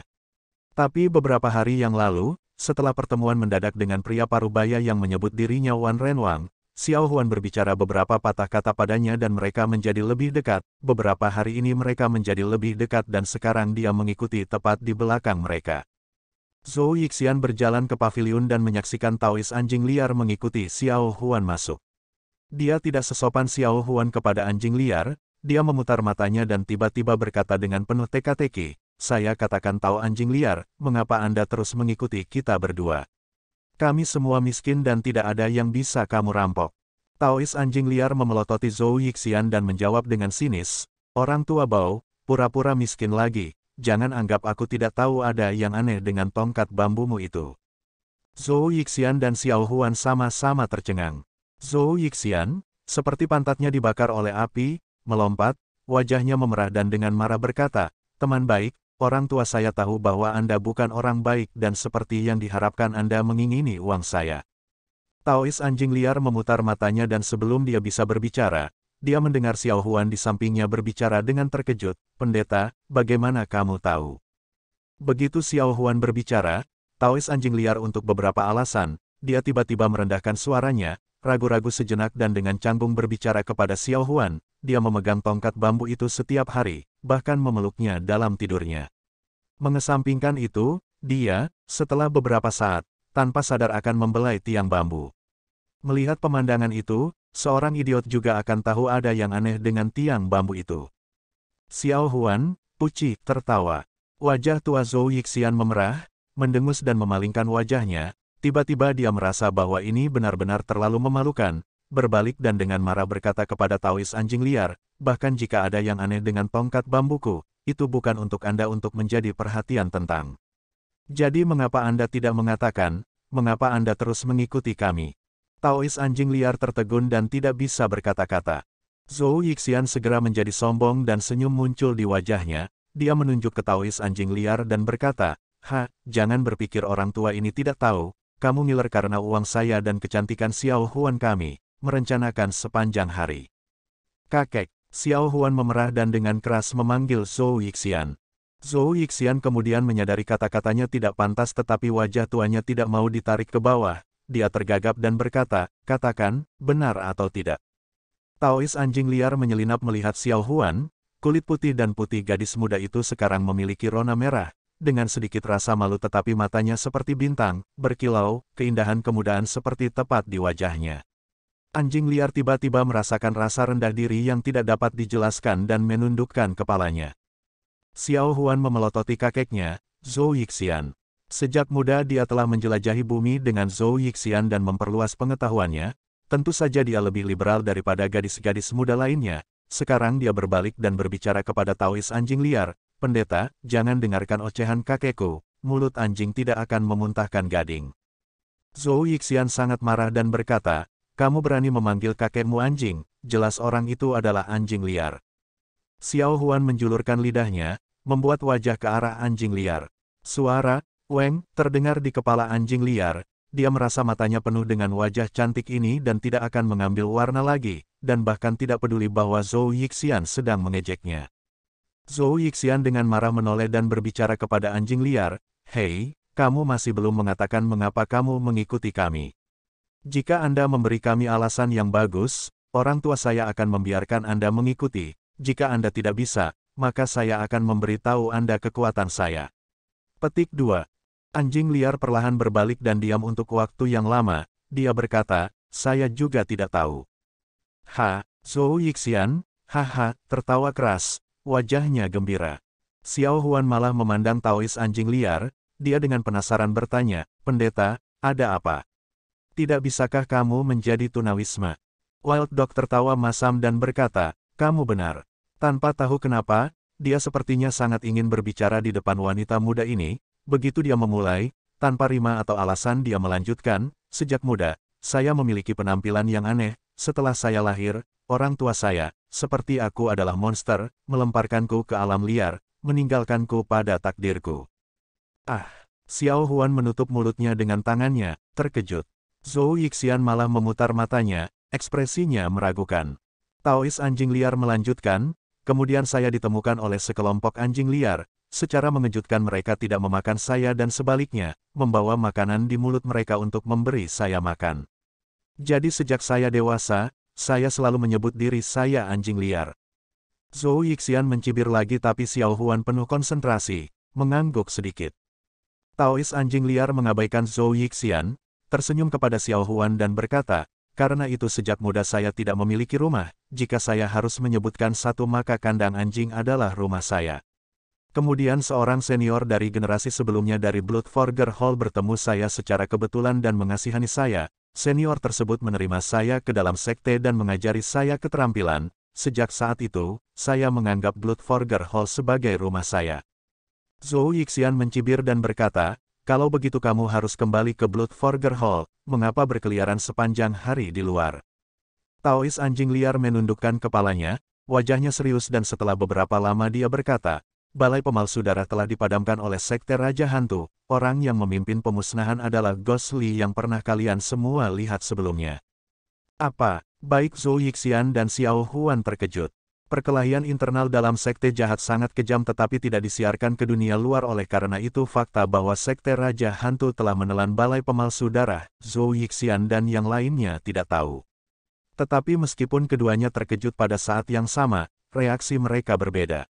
Tapi beberapa hari yang lalu, setelah pertemuan mendadak dengan pria parubaya yang menyebut dirinya Wan Renwang, Xiao Huan berbicara beberapa patah kata padanya dan mereka menjadi lebih dekat. Beberapa hari ini mereka menjadi lebih dekat dan sekarang dia mengikuti tepat di belakang mereka. Zhou Yixian berjalan ke pavilion dan menyaksikan Taois anjing liar mengikuti Xiao Huan masuk. Dia tidak sesopan Xiao Huan kepada anjing liar, dia memutar matanya dan tiba-tiba berkata dengan penuh teka-teki, saya katakan tahu anjing liar, mengapa Anda terus mengikuti kita berdua? Kami semua miskin dan tidak ada yang bisa kamu rampok. Taois anjing liar memelototi Zhou Yixian dan menjawab dengan sinis, orang tua bau, pura-pura miskin lagi, jangan anggap aku tidak tahu ada yang aneh dengan tongkat bambumu itu. Zhou Yixian dan Xiao Huan sama-sama tercengang. Zhou Yixian, seperti pantatnya dibakar oleh api, melompat, wajahnya memerah dan dengan marah berkata, Teman baik, orang tua saya tahu bahwa Anda bukan orang baik dan seperti yang diharapkan Anda mengingini uang saya. Taois anjing liar memutar matanya dan sebelum dia bisa berbicara, dia mendengar Xiao Huan di sampingnya berbicara dengan terkejut, pendeta, bagaimana kamu tahu? Begitu Xiao Huan berbicara, Taois anjing liar untuk beberapa alasan, dia tiba-tiba merendahkan suaranya, ragu-ragu sejenak dan dengan canggung berbicara kepada Xiao Huan, dia memegang tongkat bambu itu setiap hari, bahkan memeluknya dalam tidurnya. Mengesampingkan itu, dia, setelah beberapa saat, tanpa sadar akan membelai tiang bambu. Melihat pemandangan itu, seorang idiot juga akan tahu ada yang aneh dengan tiang bambu itu. Xiao Huan, Puci, tertawa. Wajah tua Zhou Yixian memerah, mendengus dan memalingkan wajahnya, tiba-tiba dia merasa bahwa ini benar-benar terlalu memalukan, berbalik dan dengan marah berkata kepada Taois anjing liar, bahkan jika ada yang aneh dengan tongkat bambuku, itu bukan untuk Anda untuk menjadi perhatian tentang. Jadi mengapa Anda tidak mengatakan, mengapa Anda terus mengikuti kami? Taois anjing liar tertegun dan tidak bisa berkata-kata. Zhou Yixian segera menjadi sombong dan senyum muncul di wajahnya, dia menunjuk ke Taois anjing liar dan berkata, Ha, jangan berpikir orang tua ini tidak tahu, kamu ngiler karena uang saya dan kecantikan Xiao Huan kami, merencanakan sepanjang hari. Kakek, Xiao Huan memerah dan dengan keras memanggil Zhou Yixian. Zhou Yixian kemudian menyadari kata-katanya tidak pantas tetapi wajah tuanya tidak mau ditarik ke bawah, dia tergagap dan berkata, katakan, benar atau tidak. Taois anjing liar menyelinap melihat Xiao Huan, kulit putih dan putih gadis muda itu sekarang memiliki rona merah, dengan sedikit rasa malu tetapi matanya seperti bintang, berkilau, keindahan kemudahan seperti tepat di wajahnya. Anjing liar tiba-tiba merasakan rasa rendah diri yang tidak dapat dijelaskan dan menundukkan kepalanya. Xiao Huan memelototi kakeknya, Zhou Yixian. Sejak muda dia telah menjelajahi bumi dengan Zhou Yixian dan memperluas pengetahuannya, tentu saja dia lebih liberal daripada gadis-gadis muda lainnya. Sekarang dia berbalik dan berbicara kepada Taois anjing liar, Pendeta, jangan dengarkan ocehan kakekku, mulut anjing tidak akan memuntahkan gading. Zhou Yixian sangat marah dan berkata, kamu berani memanggil kakekmu anjing, jelas orang itu adalah anjing liar. Xiao Huan menjulurkan lidahnya, membuat wajah ke arah anjing liar. Suara, Weng, terdengar di kepala anjing liar, dia merasa matanya penuh dengan wajah cantik ini dan tidak akan mengambil warna lagi, dan bahkan tidak peduli bahwa Zhou Yixian sedang mengejeknya. Zhou Yixian dengan marah menoleh dan berbicara kepada anjing liar, Hei, kamu masih belum mengatakan mengapa kamu mengikuti kami. Jika Anda memberi kami alasan yang bagus, orang tua saya akan membiarkan Anda mengikuti, jika Anda tidak bisa, maka saya akan memberitahu Anda kekuatan saya. Petik 2. Anjing liar perlahan berbalik dan diam untuk waktu yang lama, dia berkata, saya juga tidak tahu. Ha, Zhou Yixian, haha, tertawa keras, wajahnya gembira. Xiao Huan malah memandang Taois anjing liar, dia dengan penasaran bertanya, pendeta, ada apa? Tidak bisakah kamu menjadi tunawisma? Wild Dog tertawa masam dan berkata, kamu benar. Tanpa tahu kenapa, dia sepertinya sangat ingin berbicara di depan wanita muda ini, Begitu dia memulai, tanpa rima atau alasan dia melanjutkan, sejak muda, saya memiliki penampilan yang aneh, setelah saya lahir, orang tua saya, seperti aku adalah monster, melemparkanku ke alam liar, meninggalkanku pada takdirku. Ah, Xiao Huan menutup mulutnya dengan tangannya, terkejut. Zhou Yixian malah memutar matanya, ekspresinya meragukan. Taois anjing liar melanjutkan, kemudian saya ditemukan oleh sekelompok anjing liar, Secara mengejutkan mereka tidak memakan saya dan sebaliknya, membawa makanan di mulut mereka untuk memberi saya makan. Jadi sejak saya dewasa, saya selalu menyebut diri saya anjing liar. Zhou Yixian mencibir lagi tapi Xiao Huan penuh konsentrasi, mengangguk sedikit. Taois anjing liar mengabaikan Zhou Yixian, tersenyum kepada Xiao Huan dan berkata, karena itu sejak muda saya tidak memiliki rumah, jika saya harus menyebutkan satu maka kandang anjing adalah rumah saya. Kemudian seorang senior dari generasi sebelumnya dari Blood Forger Hall bertemu saya secara kebetulan dan mengasihani saya. Senior tersebut menerima saya ke dalam sekte dan mengajari saya keterampilan. Sejak saat itu, saya menganggap Blood Forger Hall sebagai rumah saya. Zhou Yixian mencibir dan berkata, kalau begitu kamu harus kembali ke Blood Forger Hall, mengapa berkeliaran sepanjang hari di luar? Taois anjing liar menundukkan kepalanya, wajahnya serius dan setelah beberapa lama dia berkata, balai pemalsu darah telah dipadamkan oleh Sekte Raja Hantu, orang yang memimpin pemusnahan adalah Ghost yang pernah kalian semua lihat sebelumnya. Apa, baik Zhou Yixian dan Xiao Huan terkejut. Perkelahian internal dalam sekte jahat sangat kejam tetapi tidak disiarkan ke dunia luar oleh karena itu fakta bahwa sekte Raja Hantu telah menelan balai pemalsu darah, Zhou Yixian dan yang lainnya tidak tahu. Tetapi meskipun keduanya terkejut pada saat yang sama, reaksi mereka berbeda.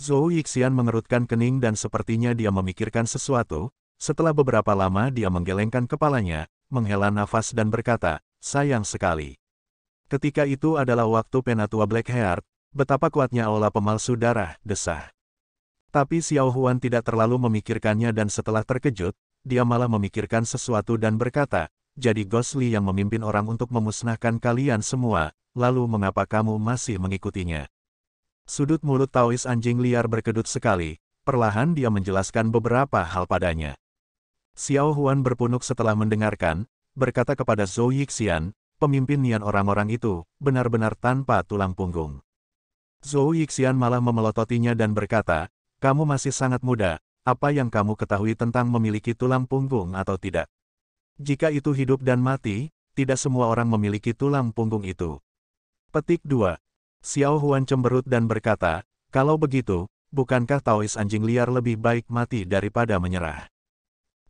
Zhou Yixian mengerutkan kening dan sepertinya dia memikirkan sesuatu, setelah beberapa lama dia menggelengkan kepalanya, menghela nafas dan berkata, sayang sekali. Ketika itu adalah waktu penatua Black Heart, betapa kuatnya aula pemalsu darah, desah. Tapi Xiao Huan tidak terlalu memikirkannya dan setelah terkejut, dia malah memikirkan sesuatu dan berkata, jadi Ghost yang memimpin orang untuk memusnahkan kalian semua, lalu mengapa kamu masih mengikutinya? Sudut mulut Taois anjing liar berkedut sekali, perlahan dia menjelaskan beberapa hal padanya. Xiao Huan berpunuk setelah mendengarkan, berkata kepada Zhou Yixian, pemimpin Nian orang-orang itu, benar-benar tanpa tulang punggung. Zhou Yixian malah memelototinya dan berkata, kamu masih sangat muda, apa yang kamu ketahui tentang memiliki tulang punggung atau tidak? Jika itu hidup dan mati, tidak semua orang memiliki tulang punggung itu. Petik 2. Xiao Huan cemberut dan berkata, kalau begitu, bukankah Taois anjing liar lebih baik mati daripada menyerah?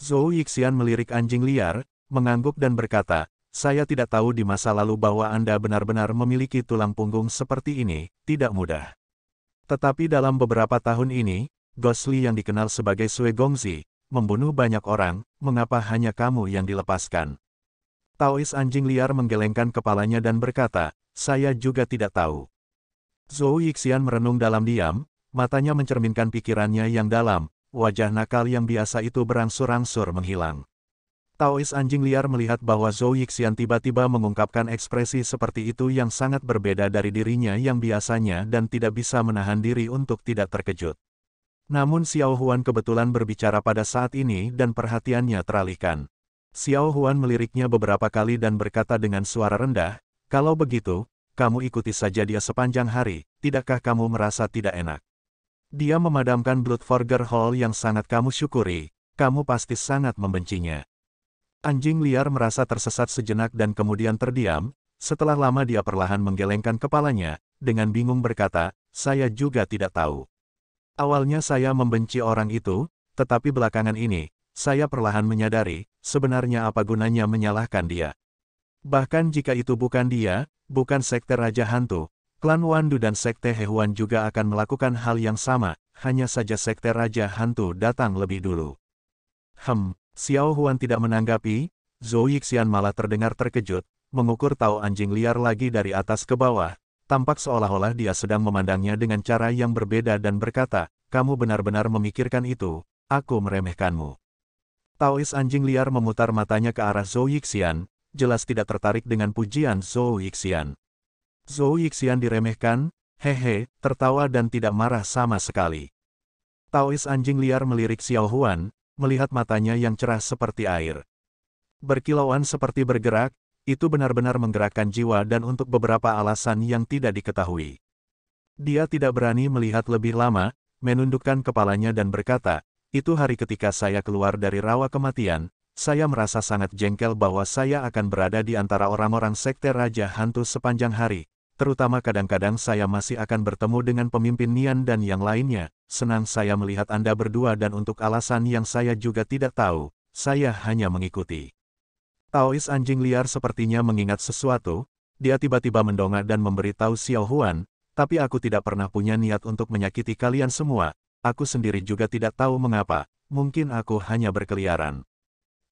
Zhou Yixian melirik anjing liar, mengangguk dan berkata, saya tidak tahu di masa lalu bahwa Anda benar-benar memiliki tulang punggung seperti ini, tidak mudah. Tetapi dalam beberapa tahun ini, Gosli yang dikenal sebagai Sui Gongzi, membunuh banyak orang, mengapa hanya kamu yang dilepaskan? Taois anjing liar menggelengkan kepalanya dan berkata, saya juga tidak tahu. Zhou Yixian merenung dalam diam, matanya mencerminkan pikirannya yang dalam, wajah nakal yang biasa itu berangsur-angsur menghilang. Taois anjing liar melihat bahwa Zhou Yixian tiba-tiba mengungkapkan ekspresi seperti itu yang sangat berbeda dari dirinya yang biasanya dan tidak bisa menahan diri untuk tidak terkejut. Namun Xiao Huan kebetulan berbicara pada saat ini dan perhatiannya teralihkan. Xiao Huan meliriknya beberapa kali dan berkata dengan suara rendah, kalau begitu, kamu ikuti saja dia sepanjang hari, tidakkah kamu merasa tidak enak? Dia memadamkan Bloodforger Hall yang sangat kamu syukuri, kamu pasti sangat membencinya. Anjing liar merasa tersesat sejenak dan kemudian terdiam, setelah lama dia perlahan menggelengkan kepalanya, dengan bingung berkata, saya juga tidak tahu. Awalnya saya membenci orang itu, tetapi belakangan ini, saya perlahan menyadari, sebenarnya apa gunanya menyalahkan dia. Bahkan jika itu bukan dia, bukan sekte Raja Hantu, klan Wandu dan sekte Hewan juga akan melakukan hal yang sama, hanya saja sekte Raja Hantu datang lebih dulu. Hem, Xiao Huan tidak menanggapi, Zhou Yixian malah terdengar terkejut, mengukur tahu anjing liar lagi dari atas ke bawah, tampak seolah-olah dia sedang memandangnya dengan cara yang berbeda dan berkata, kamu benar-benar memikirkan itu, aku meremehkanmu. Taois anjing liar memutar matanya ke arah Zhou Yixian, jelas tidak tertarik dengan pujian Zhou Yixian. Zhou Yixian diremehkan, hehe, tertawa dan tidak marah sama sekali. Taois anjing liar melirik Xiao Huan, melihat matanya yang cerah seperti air. Berkilauan seperti bergerak, itu benar-benar menggerakkan jiwa dan untuk beberapa alasan yang tidak diketahui. Dia tidak berani melihat lebih lama, menundukkan kepalanya dan berkata, itu hari ketika saya keluar dari rawa kematian, saya merasa sangat jengkel bahwa saya akan berada di antara orang-orang sekte Raja Hantu sepanjang hari. Terutama kadang-kadang saya masih akan bertemu dengan pemimpin Nian dan yang lainnya. Senang saya melihat Anda berdua dan untuk alasan yang saya juga tidak tahu, saya hanya mengikuti. Taois anjing liar sepertinya mengingat sesuatu, dia tiba-tiba mendongak dan memberitahu Xiao Huan, tapi aku tidak pernah punya niat untuk menyakiti kalian semua, aku sendiri juga tidak tahu mengapa, mungkin aku hanya berkeliaran.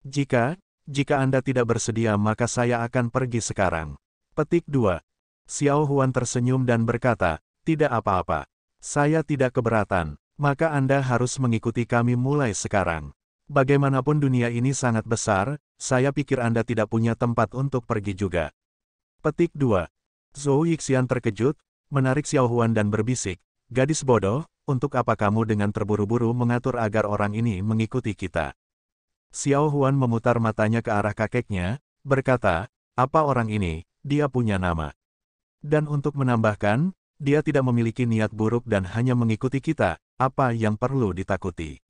Jika, jika Anda tidak bersedia maka saya akan pergi sekarang. Petik 2. Xiao Huan tersenyum dan berkata, tidak apa-apa. Saya tidak keberatan, maka Anda harus mengikuti kami mulai sekarang. Bagaimanapun dunia ini sangat besar, saya pikir Anda tidak punya tempat untuk pergi juga. Petik 2. Zhou Yixian terkejut, menarik Xiao Huan dan berbisik, gadis bodoh, untuk apa kamu dengan terburu-buru mengatur agar orang ini mengikuti kita? Xiao Huan memutar matanya ke arah kakeknya, berkata, apa orang ini, dia punya nama. Dan untuk menambahkan, dia tidak memiliki niat buruk dan hanya mengikuti kita, apa yang perlu ditakuti.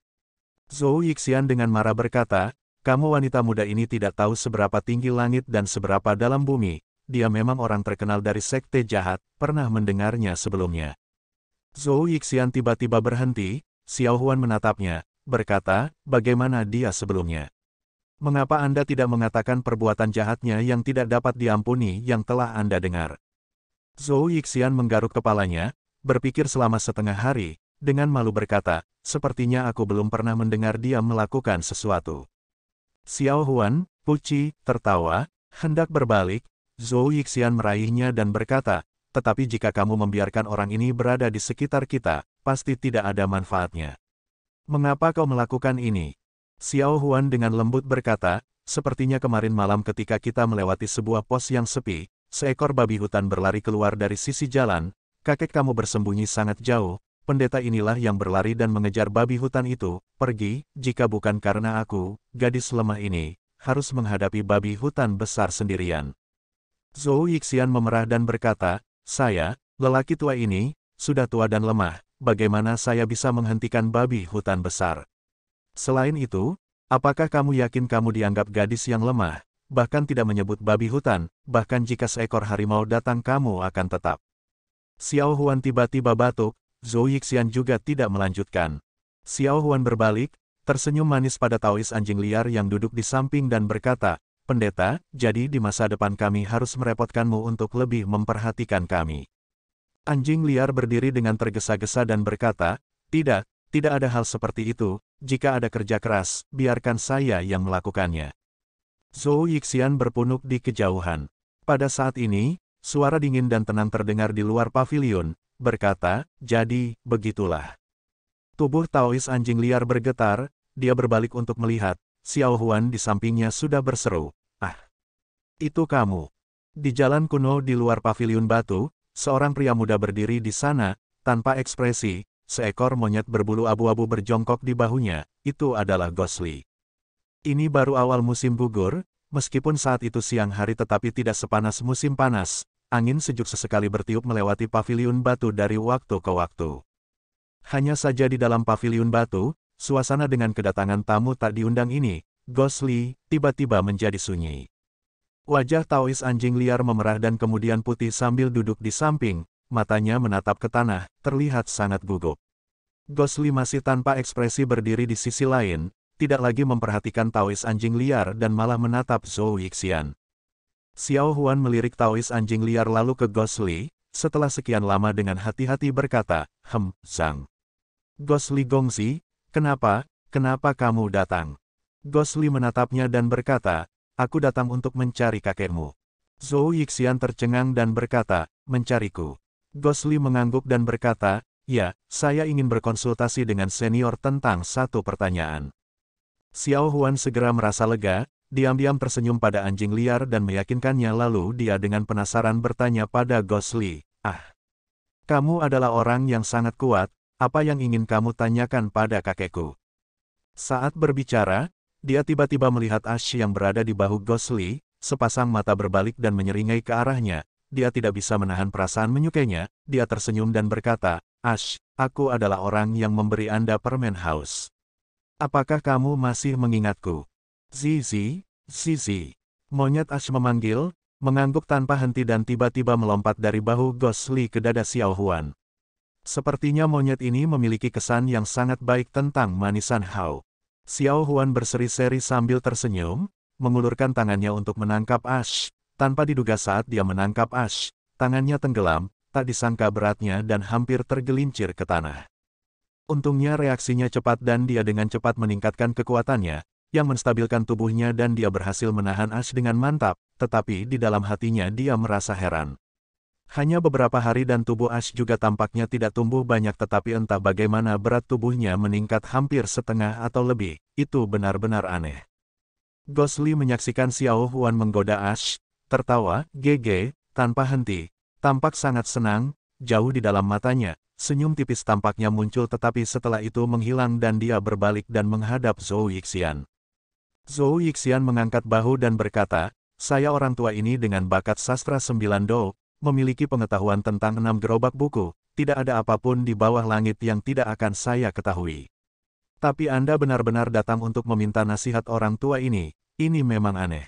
Zhou Yixian dengan marah berkata, kamu wanita muda ini tidak tahu seberapa tinggi langit dan seberapa dalam bumi, dia memang orang terkenal dari sekte jahat, pernah mendengarnya sebelumnya. Zhou Yixian tiba-tiba berhenti, Xiao Huan menatapnya, berkata, bagaimana dia sebelumnya? Mengapa Anda tidak mengatakan perbuatan jahatnya yang tidak dapat diampuni yang telah Anda dengar? Zhou Yixian menggaruk kepalanya, berpikir selama setengah hari, dengan malu berkata, sepertinya aku belum pernah mendengar dia melakukan sesuatu. Xiao Huan, puci, tertawa, hendak berbalik, Zhou Yixian meraihnya dan berkata, tetapi jika kamu membiarkan orang ini berada di sekitar kita, pasti tidak ada manfaatnya. Mengapa kau melakukan ini? Xiao Huan dengan lembut berkata, sepertinya kemarin malam ketika kita melewati sebuah pos yang sepi, seekor babi hutan berlari keluar dari sisi jalan, kakek kamu bersembunyi sangat jauh, pendeta inilah yang berlari dan mengejar babi hutan itu, pergi, jika bukan karena aku, gadis lemah ini, harus menghadapi babi hutan besar sendirian. Zhou Yixian memerah dan berkata, saya, lelaki tua ini, sudah tua dan lemah, bagaimana saya bisa menghentikan babi hutan besar? Selain itu, apakah kamu yakin kamu dianggap gadis yang lemah, bahkan tidak menyebut babi hutan, bahkan jika seekor harimau datang kamu akan tetap. Xiao Huan tiba-tiba batuk, Zhou Yixian juga tidak melanjutkan. Xiao Huan berbalik, tersenyum manis pada Taois anjing liar yang duduk di samping dan berkata, Pendeta, jadi di masa depan kami harus merepotkanmu untuk lebih memperhatikan kami. Anjing liar berdiri dengan tergesa-gesa dan berkata, Tidak, tidak ada hal seperti itu, jika ada kerja keras, biarkan saya yang melakukannya. Zhou Yixian berpunuk di kejauhan. Pada saat ini, suara dingin dan tenang terdengar di luar pavilion, berkata, Jadi, begitulah. Tubuh Taois anjing liar bergetar, dia berbalik untuk melihat, Xiao Huan di sampingnya sudah berseru, Ah! Itu kamu! Di jalan kuno di luar pavilion batu, seorang pria muda berdiri di sana, tanpa ekspresi, seekor monyet berbulu abu-abu berjongkok di bahunya, itu adalah Gosli. Ini baru awal musim gugur, meskipun saat itu siang hari tetapi tidak sepanas musim panas, angin sejuk sesekali bertiup melewati paviliun batu dari waktu ke waktu. Hanya saja di dalam paviliun batu, suasana dengan kedatangan tamu tak diundang ini, Gosli, tiba-tiba menjadi sunyi. Wajah Taois anjing liar memerah dan kemudian putih sambil duduk di samping, matanya menatap ke tanah, terlihat sangat gugup. Gosli masih tanpa ekspresi berdiri di sisi lain, tidak lagi memperhatikan Taois anjing liar dan malah menatap Zhou Yixian. Xiao Huan melirik Taois anjing liar lalu ke Gosli, setelah sekian lama dengan hati-hati berkata, Hem, Zhang. Gosli Gongzi, kenapa, kenapa kamu datang? Gosli menatapnya dan berkata, aku datang untuk mencari kakekmu. Zhou Yixian tercengang dan berkata, mencariku. Gosli mengangguk dan berkata, ya, saya ingin berkonsultasi dengan senior tentang satu pertanyaan. Xiao Huan segera merasa lega, diam-diam tersenyum pada anjing liar dan meyakinkannya lalu dia dengan penasaran bertanya pada Gosli, ah. Kamu adalah orang yang sangat kuat, apa yang ingin kamu tanyakan pada kakekku? Saat berbicara, dia tiba-tiba melihat Ash yang berada di bahu Gosli, sepasang mata berbalik dan menyeringai ke arahnya. Dia tidak bisa menahan perasaan menyukainya, dia tersenyum dan berkata, Ash, aku adalah orang yang memberi Anda permen House. Apakah kamu masih mengingatku? Zizi, Zizi. Monyet Ash memanggil, mengangguk tanpa henti dan tiba-tiba melompat dari bahu Gosli ke dada Xiao Huan. Sepertinya monyet ini memiliki kesan yang sangat baik tentang manisan Hao. Xiao Huan berseri-seri sambil tersenyum, mengulurkan tangannya untuk menangkap Ash. Tanpa diduga saat dia menangkap Ash, tangannya tenggelam, tak disangka beratnya dan hampir tergelincir ke tanah. Untungnya reaksinya cepat dan dia dengan cepat meningkatkan kekuatannya, yang menstabilkan tubuhnya dan dia berhasil menahan Ash dengan mantap, tetapi di dalam hatinya dia merasa heran. Hanya beberapa hari dan tubuh Ash juga tampaknya tidak tumbuh banyak tetapi entah bagaimana berat tubuhnya meningkat hampir setengah atau lebih, itu benar-benar aneh. Gosli menyaksikan Xiao Huan menggoda Ash, tertawa, GG, tanpa henti, tampak sangat senang, jauh di dalam matanya, senyum tipis tampaknya muncul tetapi setelah itu menghilang dan dia berbalik dan menghadap Zhou Yixian. Zhou Yixian mengangkat bahu dan berkata, saya orang tua ini dengan bakat sastra sembilan do, memiliki pengetahuan tentang enam gerobak buku, tidak ada apapun di bawah langit yang tidak akan saya ketahui. Tapi Anda benar-benar datang untuk meminta nasihat orang tua ini, ini memang aneh.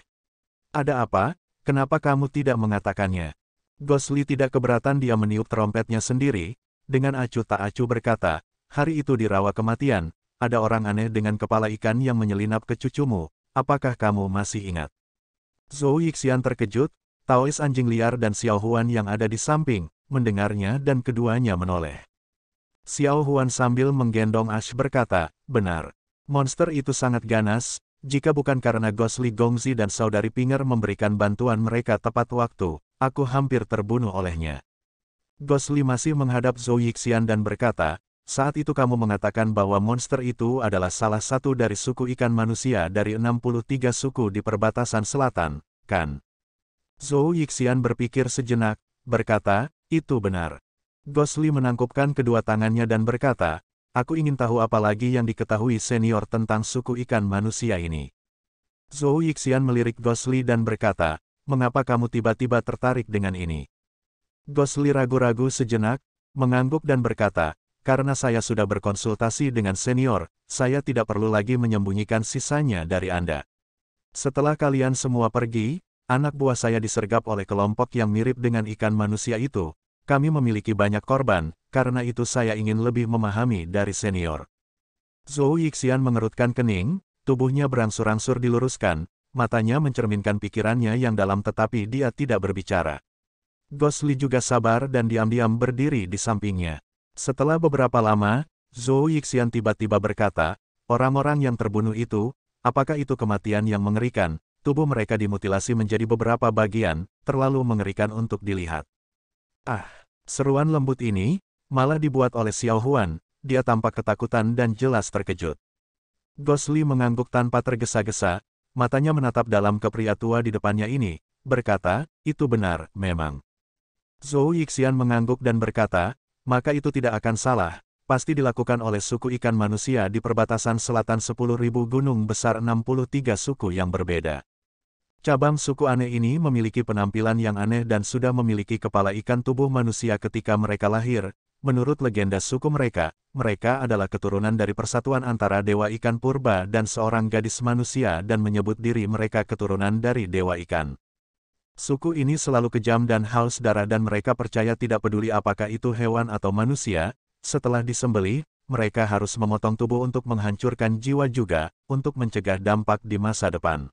Ada apa? Kenapa kamu tidak mengatakannya? Gosli tidak keberatan dia meniup trompetnya sendiri, dengan acuh tak acuh berkata, hari itu di rawa kematian, ada orang aneh dengan kepala ikan yang menyelinap ke cucumu, apakah kamu masih ingat? Zhou Yixian terkejut, Taois anjing liar dan Xiao Huan yang ada di samping, mendengarnya dan keduanya menoleh. Xiao Huan sambil menggendong Ash berkata, benar. Monster itu sangat ganas, jika bukan karena Gosli Gongzi dan saudari Pinger memberikan bantuan mereka tepat waktu, aku hampir terbunuh olehnya. Gosli masih menghadap Zhou Yixian dan berkata, saat itu kamu mengatakan bahwa monster itu adalah salah satu dari suku ikan manusia dari 63 suku di perbatasan selatan, kan? Zhou Yixian berpikir sejenak, berkata, itu benar. Gosli menangkupkan kedua tangannya dan berkata, aku ingin tahu apa lagi yang diketahui senior tentang suku ikan manusia ini. Zhou Yixian melirik Gosli dan berkata, mengapa kamu tiba-tiba tertarik dengan ini? Gosli ragu-ragu sejenak, mengangguk dan berkata, karena saya sudah berkonsultasi dengan senior, saya tidak perlu lagi menyembunyikan sisanya dari Anda. Setelah kalian semua pergi, Anak buah saya disergap oleh kelompok yang mirip dengan ikan manusia itu. Kami memiliki banyak korban, karena itu saya ingin lebih memahami dari senior. Zhou Yixian mengerutkan kening, tubuhnya berangsur-angsur diluruskan, matanya mencerminkan pikirannya yang dalam tetapi dia tidak berbicara. Gosli juga sabar dan diam-diam berdiri di sampingnya. Setelah beberapa lama, Zhou Yixian tiba-tiba berkata, orang-orang yang terbunuh itu, apakah itu kematian yang mengerikan, tubuh mereka dimutilasi menjadi beberapa bagian, terlalu mengerikan untuk dilihat. Ah, seruan lembut ini, malah dibuat oleh Xiao Huan, dia tampak ketakutan dan jelas terkejut. Gosli mengangguk tanpa tergesa-gesa, matanya menatap dalam ke pria tua di depannya ini, berkata, itu benar, memang. Zhou Yixian mengangguk dan berkata, maka itu tidak akan salah, pasti dilakukan oleh suku ikan manusia di perbatasan selatan 10.000 gunung besar 63 suku yang berbeda. Cabang suku aneh ini memiliki penampilan yang aneh dan sudah memiliki kepala ikan tubuh manusia ketika mereka lahir. Menurut legenda suku mereka, mereka adalah keturunan dari persatuan antara Dewa Ikan Purba dan seorang gadis manusia dan menyebut diri mereka keturunan dari Dewa Ikan. Suku ini selalu kejam dan haus darah dan mereka percaya tidak peduli apakah itu hewan atau manusia, setelah disembelih, mereka harus memotong tubuh untuk menghancurkan jiwa juga, untuk mencegah dampak di masa depan.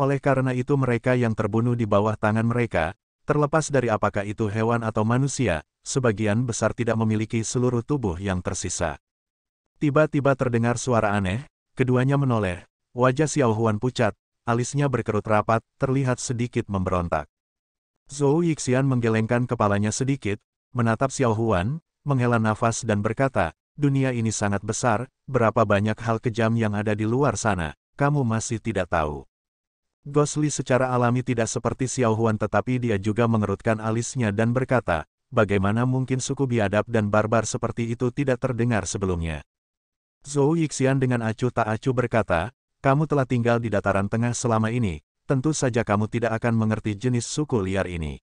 Oleh karena itu mereka yang terbunuh di bawah tangan mereka, terlepas dari apakah itu hewan atau manusia, sebagian besar tidak memiliki seluruh tubuh yang tersisa. Tiba-tiba terdengar suara aneh, keduanya menoleh, wajah Xiao Huan pucat, alisnya berkerut rapat, terlihat sedikit memberontak. Zhou Yixian menggelengkan kepalanya sedikit, menatap Xiao Huan, menghela nafas dan berkata, dunia ini sangat besar, berapa banyak hal kejam yang ada di luar sana, kamu masih tidak tahu. Gosli secara alami tidak seperti Xiao Huan tetapi dia juga mengerutkan alisnya dan berkata, bagaimana mungkin suku biadab dan barbar seperti itu tidak terdengar sebelumnya. Zhou Yixian dengan acuh tak acuh berkata, kamu telah tinggal di dataran tengah selama ini, tentu saja kamu tidak akan mengerti jenis suku liar ini.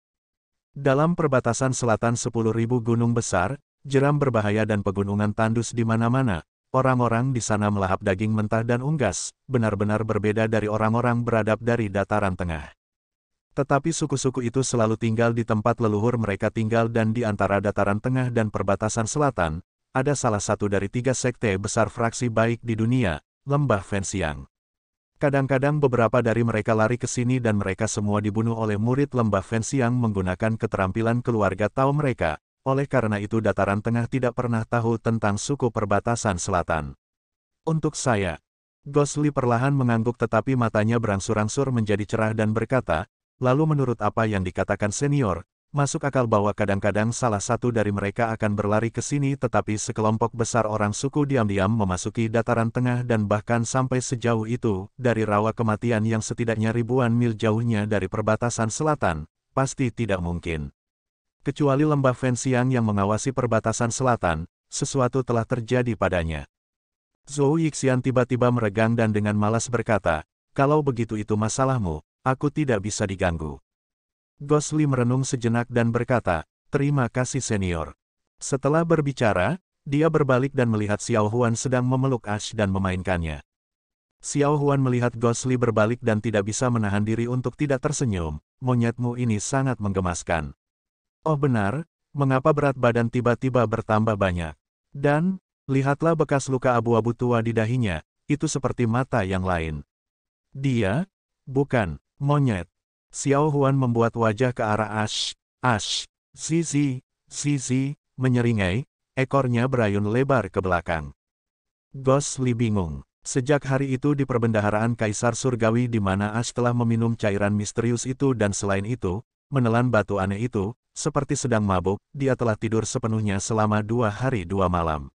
Dalam perbatasan selatan 10.000 gunung besar, jeram berbahaya dan pegunungan tandus di mana-mana, Orang-orang di sana melahap daging mentah dan unggas, benar-benar berbeda dari orang-orang beradab dari dataran tengah. Tetapi suku-suku itu selalu tinggal di tempat leluhur mereka tinggal dan di antara dataran tengah dan perbatasan selatan, ada salah satu dari tiga sekte besar fraksi baik di dunia, Lembah Fensiang. Kadang-kadang beberapa dari mereka lari ke sini dan mereka semua dibunuh oleh murid Lembah Fensiang menggunakan keterampilan keluarga Tao mereka, oleh karena itu dataran tengah tidak pernah tahu tentang suku perbatasan selatan. Untuk saya, Gosli perlahan mengangguk tetapi matanya berangsur-angsur menjadi cerah dan berkata, lalu menurut apa yang dikatakan senior, Masuk akal bahwa kadang-kadang salah satu dari mereka akan berlari ke sini tetapi sekelompok besar orang suku diam-diam memasuki dataran tengah dan bahkan sampai sejauh itu, dari rawa kematian yang setidaknya ribuan mil jauhnya dari perbatasan selatan, pasti tidak mungkin kecuali lembah Fensiang yang mengawasi perbatasan selatan, sesuatu telah terjadi padanya. Zhou Yixian tiba-tiba meregang dan dengan malas berkata, kalau begitu itu masalahmu, aku tidak bisa diganggu. Gosli merenung sejenak dan berkata, terima kasih senior. Setelah berbicara, dia berbalik dan melihat Xiao Huan sedang memeluk Ash dan memainkannya. Xiao Huan melihat Gosli berbalik dan tidak bisa menahan diri untuk tidak tersenyum, monyetmu ini sangat menggemaskan. Oh benar, mengapa berat badan tiba-tiba bertambah banyak? Dan, lihatlah bekas luka abu-abu tua di dahinya, itu seperti mata yang lain. Dia? Bukan, monyet. Xiao Huan membuat wajah ke arah Ash. Ash, Zizi, Zizi, menyeringai, ekornya berayun lebar ke belakang. Gos Li bingung. Sejak hari itu di perbendaharaan Kaisar Surgawi di mana Ash telah meminum cairan misterius itu dan selain itu, menelan batu aneh itu, seperti sedang mabuk, dia telah tidur sepenuhnya selama dua hari dua malam.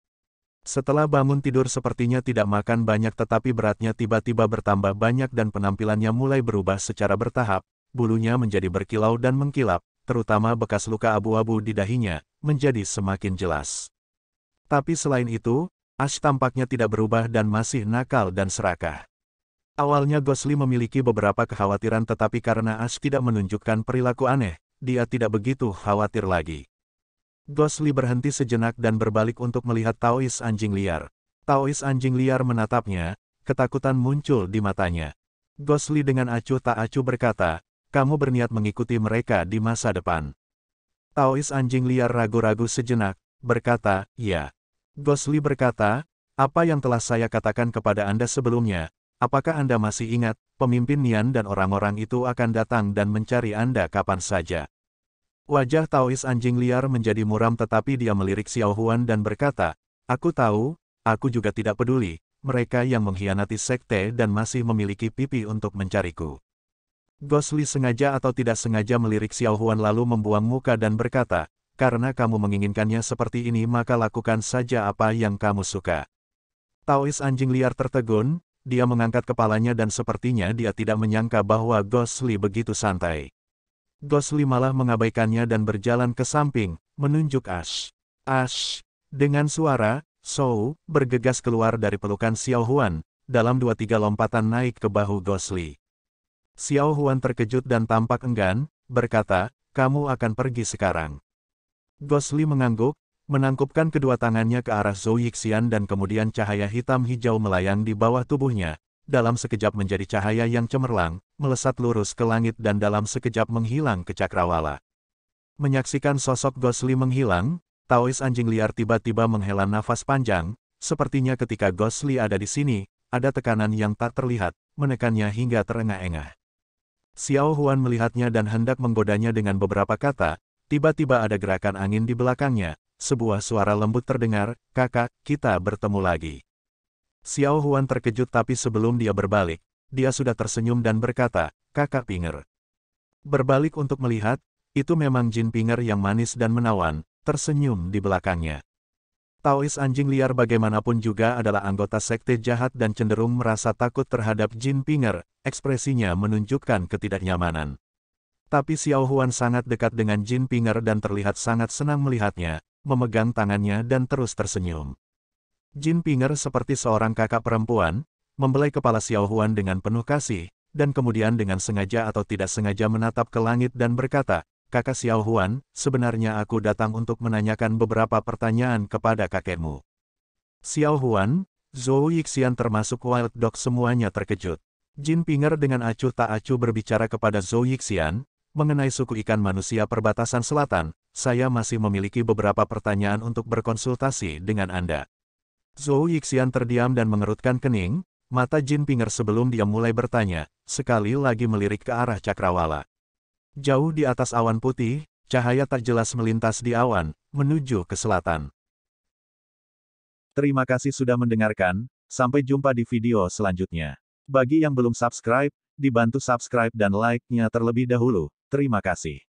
Setelah bangun tidur sepertinya tidak makan banyak tetapi beratnya tiba-tiba bertambah banyak dan penampilannya mulai berubah secara bertahap, bulunya menjadi berkilau dan mengkilap, terutama bekas luka abu-abu di dahinya, menjadi semakin jelas. Tapi selain itu, Ash tampaknya tidak berubah dan masih nakal dan serakah. Awalnya Gosli memiliki beberapa kekhawatiran tetapi karena Ash tidak menunjukkan perilaku aneh, dia tidak begitu khawatir lagi. Gosli berhenti sejenak dan berbalik untuk melihat Taois anjing liar. Taois anjing liar menatapnya, ketakutan muncul di matanya. Gosli dengan acuh tak acuh berkata, kamu berniat mengikuti mereka di masa depan. Taois anjing liar ragu-ragu sejenak, berkata, ya. Gosli berkata, apa yang telah saya katakan kepada Anda sebelumnya, Apakah Anda masih ingat, pemimpin Nian dan orang-orang itu akan datang dan mencari Anda kapan saja? Wajah Taois anjing liar menjadi muram tetapi dia melirik Xiao Huan dan berkata, Aku tahu, aku juga tidak peduli, mereka yang mengkhianati sekte dan masih memiliki pipi untuk mencariku. Gosli sengaja atau tidak sengaja melirik Xiao Huan lalu membuang muka dan berkata, karena kamu menginginkannya seperti ini maka lakukan saja apa yang kamu suka. Taois anjing liar tertegun, dia mengangkat kepalanya dan sepertinya dia tidak menyangka bahwa Gosli begitu santai. Gosli malah mengabaikannya dan berjalan ke samping, menunjuk Ash. Ash, dengan suara, Sou, bergegas keluar dari pelukan Xiao Huan, dalam dua-tiga lompatan naik ke bahu Gosli. Xiao Huan terkejut dan tampak enggan, berkata, kamu akan pergi sekarang. Gosli mengangguk, menangkupkan kedua tangannya ke arah Zhou Yixian dan kemudian cahaya hitam hijau melayang di bawah tubuhnya, dalam sekejap menjadi cahaya yang cemerlang, melesat lurus ke langit dan dalam sekejap menghilang ke cakrawala. Menyaksikan sosok Gosli menghilang, Taois anjing liar tiba-tiba menghela nafas panjang, sepertinya ketika Gosli ada di sini, ada tekanan yang tak terlihat, menekannya hingga terengah-engah. Xiao Huan melihatnya dan hendak menggodanya dengan beberapa kata, tiba-tiba ada gerakan angin di belakangnya, sebuah suara lembut terdengar, kakak, kita bertemu lagi. Xiao Huan terkejut tapi sebelum dia berbalik, dia sudah tersenyum dan berkata, kakak Pinger. Berbalik untuk melihat, itu memang Jin Pinger yang manis dan menawan, tersenyum di belakangnya. Taois anjing liar bagaimanapun juga adalah anggota sekte jahat dan cenderung merasa takut terhadap Jin Pinger, ekspresinya menunjukkan ketidaknyamanan. Tapi Xiao Huan sangat dekat dengan Jin Pinger dan terlihat sangat senang melihatnya, memegang tangannya dan terus tersenyum. Jin Pinger seperti seorang kakak perempuan, membelai kepala Xiao Huan dengan penuh kasih, dan kemudian dengan sengaja atau tidak sengaja menatap ke langit dan berkata, Kakak Xiao Huan, sebenarnya aku datang untuk menanyakan beberapa pertanyaan kepada kakekmu. Xiao Huan, Zhou Yixian termasuk Wild Dog semuanya terkejut. Jin Pinger dengan acuh tak acuh berbicara kepada Zhou Yixian, mengenai suku ikan manusia perbatasan selatan, saya masih memiliki beberapa pertanyaan untuk berkonsultasi dengan Anda. Zhou Yixian terdiam dan mengerutkan kening, mata Jin Pinger sebelum dia mulai bertanya, sekali lagi melirik ke arah cakrawala. Jauh di atas awan putih, cahaya tak jelas melintas di awan, menuju ke selatan. Terima kasih sudah mendengarkan, sampai jumpa di video selanjutnya. Bagi yang belum subscribe, dibantu subscribe dan like-nya terlebih dahulu. Terima kasih.